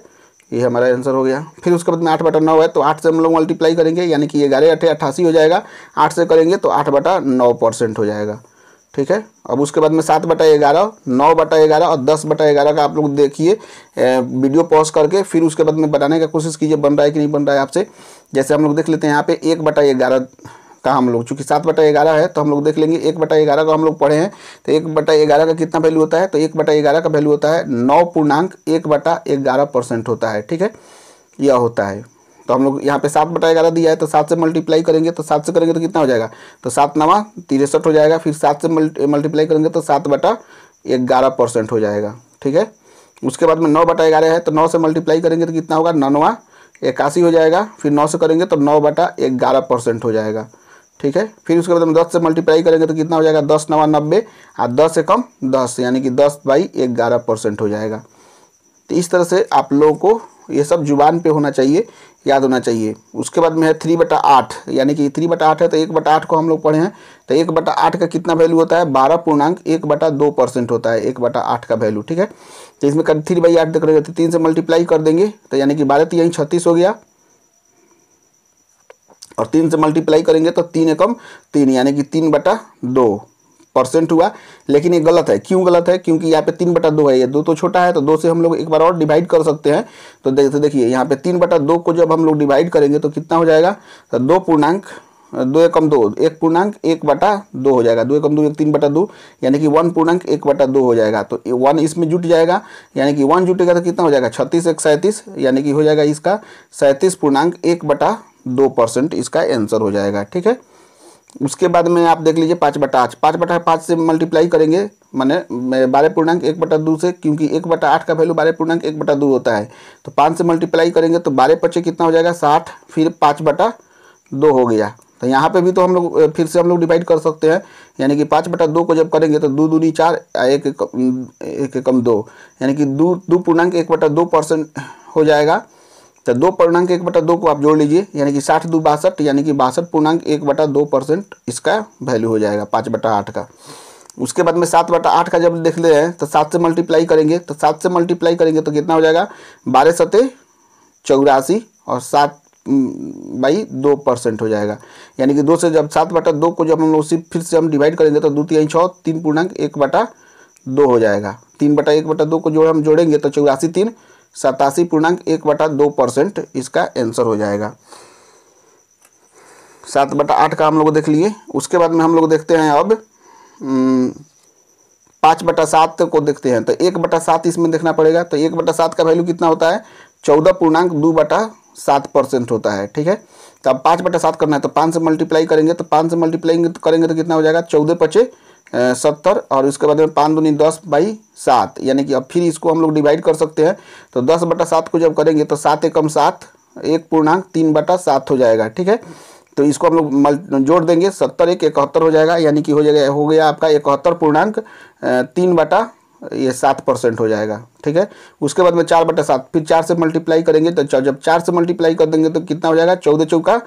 ये हमारा आंसर हो गया फिर उसके बाद में आठ बटा नौ है तो आठ से हम लोग मल्टीप्लाई करेंगे यानी कि ग्यारह अठे अट्ठासी हो जाएगा आठ से करेंगे तो आठ बटा नौ परसेंट हो जाएगा ठीक है अब उसके बाद में सात बटा ग्यारह नौ बटा ग्यारह और दस बटा ग्यारह का आप लोग देखिए वीडियो पॉज करके फिर उसके बाद में बनाने का कोशिश कीजिए बन रहा है कि नहीं बन रहा है आपसे जैसे हम लोग देख लेते हैं यहाँ पे एक बटा ग्यारह का हम लोग चूंकि सात बटा ग्यारह है तो हम लोग देख लेंगे एक बटा ग्यारह का हम लोग पढ़े हैं तो एक बटा ग्यारह का कितना वैल्यू होता है तो एक बटा ग्यारह का वैल्यू होता है नौ पूर्णांक एक बटा ग्यारह परसेंट होता है ठीक है यह होता है तो हम लोग यहाँ पे सात बटा ग्यारह दिया है तो सात से मल्टीप्लाई करेंगे तो सात से करेंगे तो कितना हो जाएगा तो सात नवा तिरसठ हो जाएगा फिर सात से मल्टीप्लाई करेंगे तो सात बटा ग्यारह परसेंट हो जाएगा ठीक है उसके बाद में नौ बटा ग्यारह है तो नौ से मल्टीप्लाई करेंगे तो कितना होगा नौवा इक्यासी हो जाएगा फिर नौ से करेंगे तो नौ बटा ग्यारह परसेंट हो जाएगा ठीक है फिर उसके बाद हम दस से मल्टीप्लाई करेंगे तो कितना हो जाएगा दस नवा नब्बे और हाँ, दस से कम दस यानी कि दस बाई ग्यारह परसेंट हो जाएगा तो इस तरह से आप लोगों को ये सब जुबान पे होना चाहिए याद होना चाहिए उसके बाद में है थ्री बटा आठ यानी कि थ्री बटा आठ है तो एक बटा आठ को हम लोग पढ़े हैं तो एक बटा आठ का कितना वैल्यू होता है बारह पूर्णांक एक बटा दो परसेंट होता है एक बटा आठ का वैल्यू ठीक है तो इसमें थ्री बाई आठ देख रहे तो तीन से मल्टीप्लाई कर देंगे तो यानी कि बारह तो यहीं छत्तीस हो गया और तीन से मल्टीप्लाई करेंगे तो तीन एकम तीन यानी कि तीन बटा दो परसेंट हुआ लेकिन ये गलत है क्यों गलत है क्योंकि यहाँ पे तीन बटा दो है ये दो तो छोटा है तो दो से हम लोग एक बार और डिवाइड कर सकते हैं तो देखते तो देखिए यहाँ पे तीन बटा दो को जब हम लोग डिवाइड करेंगे तो कितना हो जाएगा तो दो पूर्णांक दो एकम दो एक पूर्णांक एक बटा दो हो जाएगा दो एकम दो एक तीन बटा दो यानी कि वन पूर्णांक एक बटा दो हो जाएगा तो वन इसमें जुट जाएगा यानी कि वन जुटेगा तो कितना हो जाएगा छत्तीस एक सैंतीस यानी कि हो जाएगा इसका सैंतीस पूर्णांक एक बटा दो परसेंट इसका आंसर हो जाएगा ठीक है उसके बाद में आप देख लीजिए पाँच बटा आठ पाँच बटा पाँच से मल्टीप्लाई करेंगे मैंने बारह पूर्णांक एक बटा दो से क्योंकि एक बटा आठ का वैल्यू बारह पूर्णांक एक बटा दो होता है तो पाँच से मल्टीप्लाई करेंगे तो बारह पच्चे कितना हो जाएगा साठ फिर पाँच बटा दो हो गया तो यहाँ पे भी तो हम लोग फिर से हम लोग डिवाइड कर सकते हैं यानी कि पाँच बटा दो को जब करेंगे तो दो दूनी चार एक एक, एक कम दो यानी कि दो दो पूर्णांक एक बटा दो परसेंट हो जाएगा तो दो पूर्णांक एक बटा दो को आप जोड़ लीजिए यानी कि साठ दो बासठ यानी कि बासठ पूर्णांक एक बटा दो परसेंट इसका वैल्यू हो जाएगा पाँच बटा आठ का उसके बाद में सात बटा आठ का जब देख ले हैं तो सात से मल्टीप्लाई करेंगे तो सात से मल्टीप्लाई करेंगे तो कितना हो जाएगा बारह सते चौरासी और सात बाई दो परसेंट हो जाएगा यानी कि दो से जब सात बटा दो को जब हम उसी फिर से हम डिवाइड करेंगे तो दो तीन छः तीन पूर्णांक एक बटा दो हो जाएगा तीन बटा एक बटा दो को जो हम जोड़ेंगे तो चौरासी तीन सतासी पूर्णांक एक बटा दो परसेंट इसका आंसर हो जाएगा सात बटा आठ का हम लोग देख लिए उसके बाद में हम लोग देखते हैं अब हम्म, पाँच बटा सात को देखते हैं तो एक बटा सात इसमें देखना पड़ेगा तो एक बटा सात का वैल्यू कितना होता है चौदह पूर्णांक दो बटा सात परसेंट होता है ठीक है तो अब पाँच बटा सात करना है तो पाँच से मल्टीप्लाई करेंगे तो पाँच से मल्टीप्लाई करेंगे तो कितना हो जाएगा चौदह पचे सत्तर और उसके बाद में पाँच दूनी दस बाई सात यानी कि अब फिर इसको हम लोग डिवाइड कर सकते हैं तो दस बटा सात को जब करेंगे तो सात एकम सात एक पूर्णांक तीन बटा सात हो जाएगा ठीक है तो इसको हम लोग जोड़ देंगे सत्तर एक इकहत्तर हो जाएगा यानी कि हो जाएगा हो गया आपका इकहत्तर पूर्णांक तीन बटा ये सात परसेंट हो जाएगा ठीक है उसके बाद में चार बटा सात फिर चार से मल्टीप्लाई करेंगे तो जब चार से मल्टीप्लाई कर देंगे तो कितना हो जाएगा चौदह चौका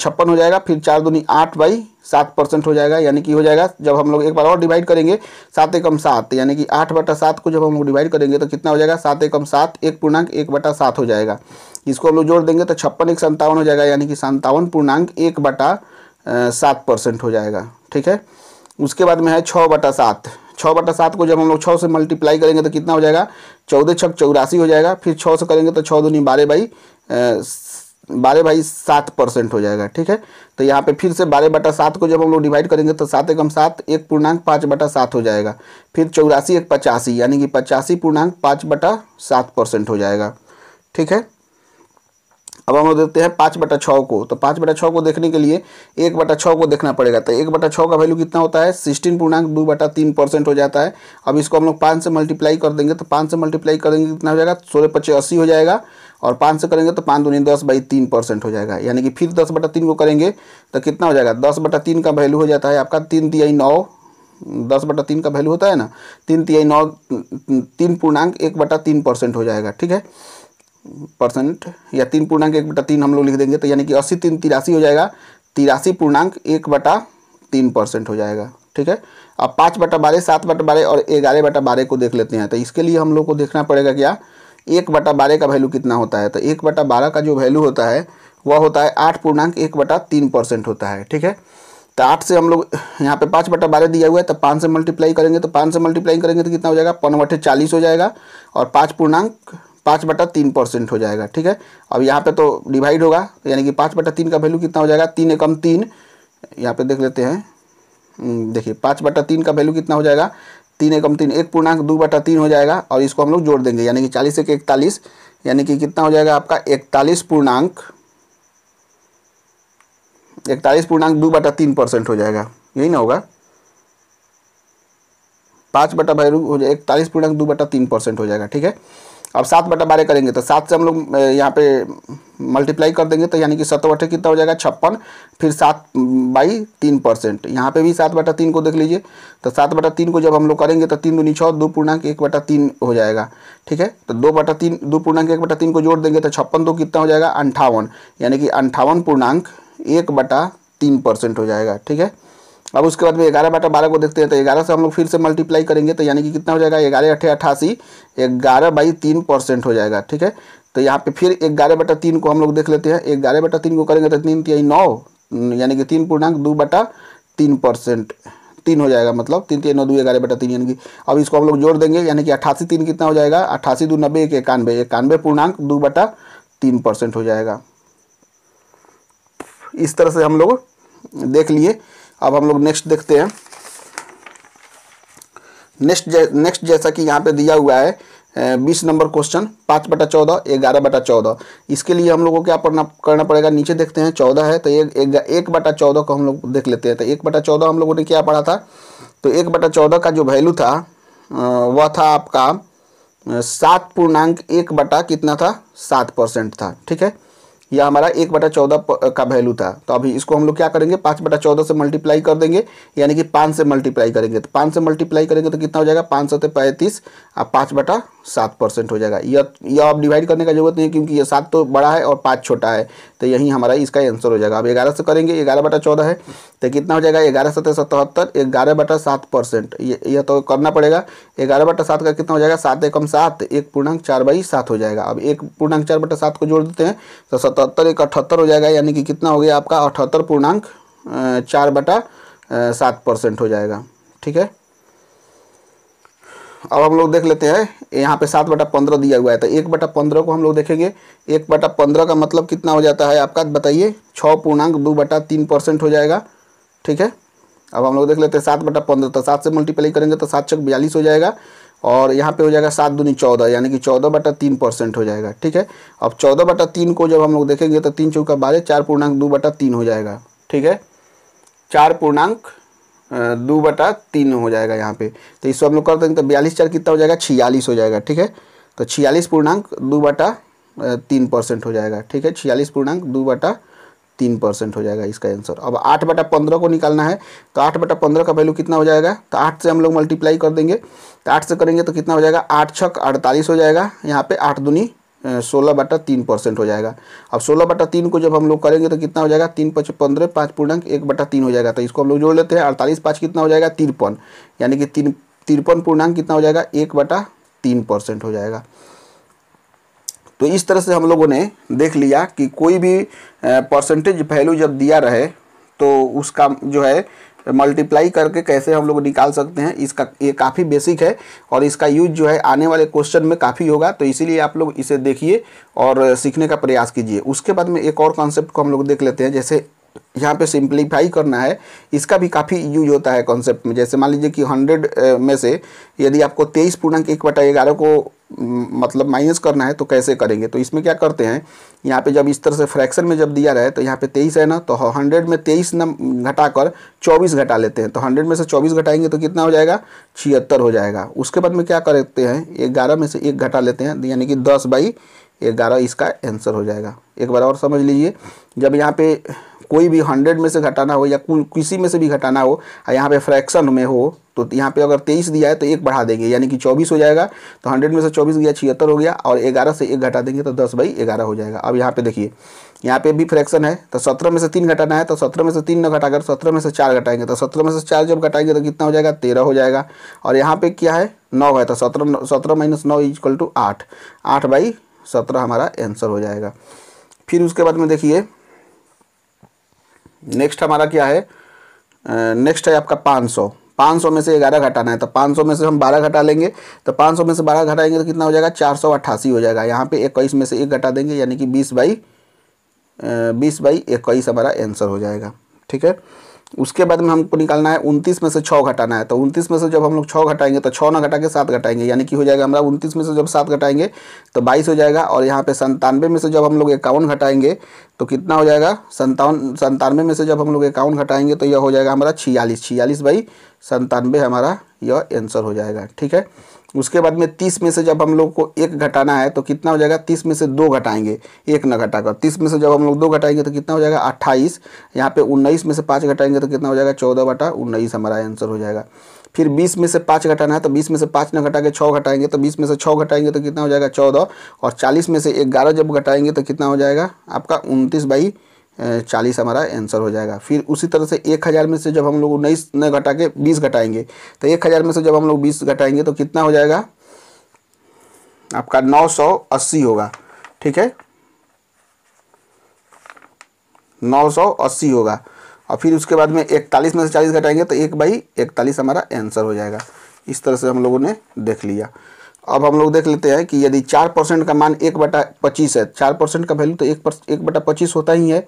छप्पन हो जाएगा फिर चार दूनी आठ बाई सात परसेंट हो जाएगा यानी कि हो जाएगा जब हम लोग एक बार और डिवाइड करेंगे सात एकम सात यानी कि आठ बटा सात को जब हम लोग डिवाइड करेंगे तो कितना हो जाएगा सात एकम सात एक पूर्णांक एक बटा सात हो जाएगा इसको हम लोग जोड़ देंगे तो छप्पन एक संतावन हो जाएगा यानी कि संतावन पूर्णांक एक बटा सात परसेंट हो जाएगा ठीक है उसके बाद में है छः बटा सात छः बटा सात को जब हम लोग छः से मल्टीप्लाई करेंगे तो कितना हो जाएगा चौदह छक चौरासी हो जाएगा फिर छः से करेंगे तो छः दूनी बारह बाई बारह बाई सात परसेंट हो जाएगा ठीक है तो यहाँ पे फिर से बारह बटा सात को जब हम लोग डिवाइड करेंगे तो सात एकम सात एक पूर्णांक पाँच बटा सात हो जाएगा फिर चौरासी एक पचासी यानी कि पचासी पूर्णांक पाँच बटा सात परसेंट हो जाएगा ठीक है अब हम लोग देखते हैं पाँच बटा छः को तो पाँच बटा छः को देखने के लिए एक बटा छः को देखना पड़ेगा तो एक बटा छः का वैल्यू कितना होता है सिक्सटीन पूर्णांक दो बटा तीन परसेंट हो जाता है अब इसको हम लोग पाँच से मल्टीप्लाई कर देंगे तो पाँच से मल्टीप्लाई कर देंगे कितना हो जाएगा सोलह पच्चीस अस्सी हो जाएगा और पाँच से करेंगे तो पाँच दो दस बाई तीन परसेंट हो जाएगा यानी कि फिर दस बटा तीन को करेंगे तो कितना हो जाएगा दस बटा तीन का वैल्यू हो जाता है आपका तीन आई नौ दस बटा तीन का वैल्यू होता है ना तीन आई नौ तीन पूर्णांक एक बटा तीन परसेंट हो जाएगा ठीक है परसेंट या तीन पूर्णांक एक बटा तीन हम लोग लिख देंगे तो यानी कि अस्सी तीन तिरासी हो जाएगा तिरासी पूर्णांक एक बटा तीन परसेंट हो जाएगा ठीक है अब पाँच बटा बारह सात बटा बारह और ग्यारह बटा बारह को देख लेते हैं तो इसके लिए हम लोग को देखना पड़ेगा क्या एक बटा बारह का वैल्यू कितना होता है तो एक बटा बारह का जो वैल्यू होता है वह होता है आठ पूर्णांक एक बटा तीन परसेंट होता है ठीक है तो आठ से हम लोग यहाँ पे पाँच बटा बारह दिया हुआ है तो पाँच से मल्टीप्लाई करेंगे तो पाँच से मल्टीप्लाई करेंगे तो कितना हो जाएगा पन बटे चालीस हो जाएगा और पाँच पूर्णांक पाँच बटा तीन परसेंट हो जाएगा ठीक है अब यहाँ पे तो डिवाइड होगा यानी कि पाँच बटा तीन का वैल्यू कितना हो जाएगा तीन एकम तीन यहाँ पे देख लेते हैं हम्म, देखिए पाँच बटा तीन का वैल्यू कितना हो जाएगा तीन एकम तीन एक पूर्णांक दो बटा तीन हो जाएगा और इसको हम लोग जोड़ देंगे यानी कि चालीस एक इकतालीस यानी कि कितना हो जाएगा आपका इकतालीस पूर्णांक इकतालीस पूर्णांक दो बटा तीन परसेंट हो जाएगा यही ना होगा पाँच बटा भैरू हो जाए इकतालीस पूर्णांक दो बटा तीन परसेंट हो जाएगा ठीक है अब सात बटा बारह करेंगे तो सात से हम लोग यहाँ पे मल्टीप्लाई कर देंगे तो यानी कि सत्तर बटे कितना हो जाएगा छप्पन फिर सात बाई तीन परसेंट यहाँ पे भी सात बटा तीन को देख लीजिए तो सात बटा तीन को जब हम लोग करेंगे तो तीन दूनी छः दो पूर्णांक एक बटा तीन हो जाएगा ठीक है तो दो बटा तीन दो पूर्णांक एक बटा तीन को जोड़ देंगे तो छप्पन दो कितना हो जाएगा अंठावन यानी कि अंठावन पूर्णांक एक बटा तीन परसेंट हो जाएगा ठीक है अब उसके बाद में ग्यारह बाटा बारह को देखते हैं तो ग्यारह से हम लोग फिर से मल्टीप्लाई करेंगे तो यानी कि कितना हो जाएगा ग्यारह अठे अट्ठासी ग्यारह बाई तीन परसेंट हो जाएगा ठीक है तो यहाँ पे फिर ग्यारह बटा तीन को हम लोग देख लेते हैं ग्यारह बटा तीन को करेंगे तो तीन तीन नौ यानी कि तीन पूर्णांक दो बटा तीन परसेंट तीन हो जाएगा मतलब तीन तीन नौ दो ग्यारह बटा तीन यानी कि अब इसको हम लोग जोड़ देंगे यानी कि अट्ठासी तीन कितना हो जाएगा अट्ठासी दो नब्बे एक इक्यानवे इक्यानवे पूर्णांक दो बटा तीन परसेंट हो जाएगा इस तरह से हम लोग देख लिए अब हम लोग नेक्स्ट देखते हैं नेक्स्ट जै, नेक्स्ट जैसा कि यहाँ पे दिया हुआ है बीस नंबर क्वेश्चन पाँच बटा चौदह ग्यारह बटा चौदह इसके लिए हम लोगों को क्या पढ़ना करना पड़ेगा नीचे देखते हैं चौदह है तो एक एक, एक बटा चौदह को हम लोग देख लेते हैं तो एक बटा चौदह हम लोगों ने क्या पढ़ा था तो एक बटा चौदह का जो वैल्यू था वह था आपका सात पूर्णांक एक बटा कितना था सात परसेंट था ठीक है यह हमारा एक बटा चौदह का वैल्यू था तो अभी इसको हम लोग क्या करेंगे पाँच बटा चौदह से मल्टीप्लाई कर देंगे यानी कि पाँच से मल्टीप्लाई करेंगे तो पाँच से मल्टीप्लाई करेंगे तो कितना हो जाएगा पाँच सौ पैंतीस और पाँच बटा सात परसेंट हो जाएगा यह यह अब डिवाइड करने का जरूरत नहीं है क्योंकि यह सात तो बड़ा है और पाँच छोटा है तो यही हमारा इसका आंसर हो जाएगा अब ग्यारह से करेंगे ग्यारह बटा चौदह है तो कितना हो जाएगा ग्यारह सतह सतहत्तर ग्यारह बटा सात परसेंट यह तो करना पड़ेगा ग्यारह बटा सात का कितना हो जाएगा सात एकम सात एक पूर्णांक चार बाई सात हो जाएगा अब एक पूर्णांक चार बटा सात को जोड़ देते हैं तो सतहत्तर एक अठहत्तर हो जाएगा यानी कि कितना हो गया आपका अठहत्तर पूर्णांक चार बटा सात परसेंट हो जाएगा ठीक है अब हम लोग देख लेते हैं यहाँ पे सात बटा पंद्रह दिया हुआ है तो एक बटा पंद्रह को हम लोग देखेंगे एक बटा पंद्रह का मतलब कितना हो जाता है आपका बताइए छः पूर्णांक दो बटा तीन परसेंट हो जाएगा ठीक है अब हम लोग देख लेते हैं सात बटा पंद्रह तो सात से मल्टीप्लाई करेंगे तो सात छः बयालीस हो जाएगा और यहाँ पे हो जाएगा सात दूनी चौदह यानी कि चौदह बटा तीन परसेंट हो जाएगा ठीक है अब चौदह बटा तीन को जब हम लोग देखेंगे तो तीन चौका बारह चार पूर्णांक दो बटा तीन हो जाएगा ठीक है चार पूर्णांक दो बटा तीन हो जाएगा यहाँ पे तो इसको हम लोग कर देंगे तो बयालीस चार कितना हो जाएगा छियालीस हो जाएगा ठीक है तो छियालीस पूर्णांक दो बटा तीन परसेंट हो जाएगा ठीक है छियालीस पूर्णांक दो बटा तीन परसेंट हो जाएगा इसका आंसर अब आठ बटा पंद्रह को निकालना है तो आठ बटा पंद्रह का वैल्यू कितना हो जाएगा तो आठ से हम लोग मल्टीप्लाई कर देंगे तो आठ से करेंगे तो कितना हो जाएगा आठ छक अड़तालीस हो जाएगा यहाँ पे आठ दुनी सोलह बटा तीन परसेंट हो जाएगा अब सोलह बटा तीन को जब हम लोग करेंगे तो कितना हो जाएगा तीन पच पंद्रह पाँच पूर्णांक एक बटा तीन हो जाएगा तो इसको हम लोग जोड़ लेते हैं अड़तालीस पाँच कितना हो जाएगा तिरपन यानी कि तीन तिरपन पूर्णांक कितना हो जाएगा एक बटा तीन परसेंट हो जाएगा तो इस तरह से हम लोगों ने देख लिया कि कोई भी परसेंटेज वैल्यू जब दिया रहे तो उसका जो है मल्टीप्लाई करके कैसे हम लोग निकाल सकते हैं इसका ये काफ़ी बेसिक है और इसका यूज जो है आने वाले क्वेश्चन में काफ़ी होगा तो इसीलिए आप लोग इसे देखिए और सीखने का प्रयास कीजिए उसके बाद में एक और कॉन्सेप्ट को हम लोग देख लेते हैं जैसे यहाँ पे सिंप्लीफाई करना है इसका भी काफ़ी यूज होता है कॉन्सेप्ट में जैसे मान लीजिए कि हंड्रेड में से यदि आपको तेईस पूर्णांक एक बटा ग्यारह को मतलब माइनस करना है तो कैसे करेंगे तो इसमें क्या करते हैं यहाँ पे जब इस तरह से फ्रैक्शन में जब दिया रहे तो यहाँ पे तेईस है ना तो हंड्रेड में तेईस घटा कर चौबीस घटा लेते हैं तो हंड्रेड में से चौबीस घटाएंगे तो कितना हो जाएगा छिहत्तर हो जाएगा उसके बाद में क्या करते हैं ग्यारह में से एक घटा लेते हैं यानी कि दस बाई ग्यारह इसका आंसर हो जाएगा एक बार और समझ लीजिए जब यहाँ पे कोई भी हंड्रेड में से घटाना हो या किसी में से भी घटाना हो यहाँ पे फ्रैक्शन में हो तो यहाँ पे अगर तेईस दिया है तो एक बढ़ा देंगे यानी कि चौबीस हो जाएगा तो हंड्रेड में से चौबीस गया छिहत्तर हो गया और ग्यारह से एक घटा देंगे तो दस बाई ग्यारह हो जाएगा अब यहाँ पे देखिए यहाँ पे भी फ्रैक्शन है तो सत्रह में से तीन घटाना है तो सत्रह में से तीन न घटाकर सत्रह में से चार घटाएंगे तो सत्रह में से चार जब घटाएंगे तो कितना हो जाएगा तेरह हो जाएगा और यहाँ पे क्या है नौ है तो सत्रह सत्रह माइनस नौ इजक्वल टू आठ आठ बाई सत्रह हमारा आंसर हो जाएगा फिर उसके बाद में देखिए नेक्स्ट हमारा क्या है नेक्स्ट है आपका पाँच सौ पाँच सौ में से ग्यारह घटाना है तो पाँच सौ में से हम बारह घटा लेंगे तो पाँच सौ में से बारह घटाएंगे तो कितना हो जाएगा चार सौ अट्ठासी हो जाएगा यहाँ पे इक्कीस में से एक घटा देंगे यानी कि बीस बाई बीस बाई इक्कीस हमारा आंसर हो जाएगा ठीक है उसके बाद में हमको निकालना है उनतीस में से छः घटाना है तो उनतीस में से जब हम लोग छः घटाएंगे तो छः ना घटा के सात घटाएंगे यानी कि हो जाएगा हमारा उनतीस में से जब सात घटाएंगे तो बाईस हो जाएगा और यहाँ पे संतानवे में से जब हम लोग इक्यावन घटाएंगे तो कितना हो जाएगा संतावन संतानवे में से जब हम लोग इक्यावन घटाएंगे तो यह हो जाएगा हमारा छियालीस छियालीस बाई संतानवे हमारा यह आंसर हो जाएगा ठीक है उसके बाद में तीस में से जब हम लोग को एक घटाना है तो कितना हो जाएगा तीस में से दो घटाएंगे एक न घटाकर तीस में से जब हम लोग दो घटाएंगे तो कितना हो जाएगा अट्ठाईस यहाँ पे उन्नीस में से पाँच घटाएंगे तो कितना हो जाएगा चौदह बटा उन्नीस हमारा आंसर हो जाएगा फिर बीस में से पाँच घटाना है तो बीस में से पाँच न घटा के छः घटाएंगे तो बीस में से छः घटाएंगे तो कितना हो जाएगा चौदह और चालीस में से ग्यारह जब घटाएंगे तो कितना हो जाएगा आपका उनतीस बाई चालीस हमारा आंसर हो जाएगा फिर उसी तरह से एक हज़ार में से जब हम लोग उन्नीस न घटा के बीस घटाएंगे तो एक हज़ार में से जब हम लोग बीस घटाएंगे तो कितना हो जाएगा आपका नौ सौ अस्सी होगा ठीक है नौ सौ अस्सी होगा और फिर उसके बाद में इकतालीस में से चालीस घटाएंगे तो एक बाई इकतालीस हमारा आंसर हो जाएगा इस तरह से हम लोगों ने देख लिया अब हम लोग देख लेते हैं कि यदि चार परसेंट का मान एक बटा पच्चीस है चार परसेंट का वैल्यू तो एक पर एक बटा पच्चीस होता ही है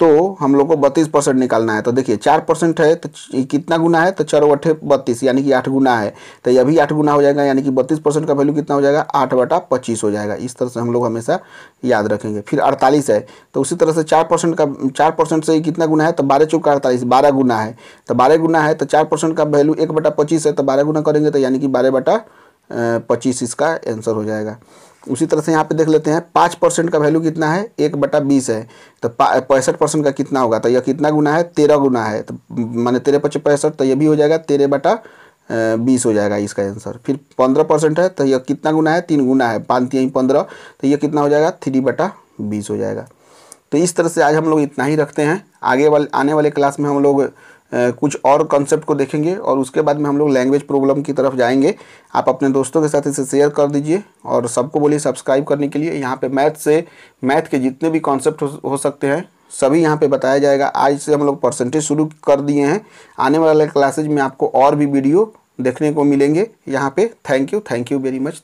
तो हम लोग को बत्तीस परसेंट निकालना है तो देखिए चार परसेंट है तो कितना गुना है तो चारों अठे बत्तीस यानी कि आठ गुना है तो यह भी आठ गुना हो जाएगा यानी कि बत्तीस परसेंट का वैल्यू कितना हो जाएगा आठ बटा पच्चीस हो जाएगा इस तरह से हम लोग हमेशा याद रखेंगे फिर अड़तालीस है तो उसी तरह से चार परसेंट का चार परसेंट से कितना गुना है तो बारह चौका अड़तालीस बारह गुना है तो बारह गुना है तो चार परसेंट का वैल्यू एक बटा पच्चीस है तो बारह गुना करेंगे तो यानी कि बारह बटा पच्चीस इसका आंसर हो जाएगा उसी तरह से यहाँ पे देख लेते हैं पाँच परसेंट का वैल्यू कितना है एक बटा बीस है तो पैंसठ परसेंट का कितना होगा तो यह कितना गुना है तेरह गुना है तो माने तेरह पच्चीस पैंसठ तो यह भी हो जाएगा तेरह बटा बीस हो जाएगा इसका आंसर फिर पंद्रह परसेंट है तो यह कितना गुना है तीन गुना है पाँच तीन पंद्रह तो यह कितना हो जाएगा थ्री बटा बीस हो जाएगा तो इस तरह से आज हम लोग इतना ही रखते हैं आगे वाले आने वाले क्लास में हम लोग कुछ और कॉन्सेप्ट को देखेंगे और उसके बाद में हम लोग लैंग्वेज प्रॉब्लम की तरफ जाएंगे आप अपने दोस्तों के साथ इसे शेयर कर दीजिए और सबको बोलिए सब्सक्राइब करने के लिए यहाँ पे मैथ से मैथ के जितने भी कॉन्सेप्ट हो, हो सकते हैं सभी यहाँ पे बताया जाएगा आज से हम लोग परसेंटेज शुरू कर दिए हैं आने वाले क्लासेज में आपको और भी वीडियो देखने को मिलेंगे यहाँ पर thank you thank you very much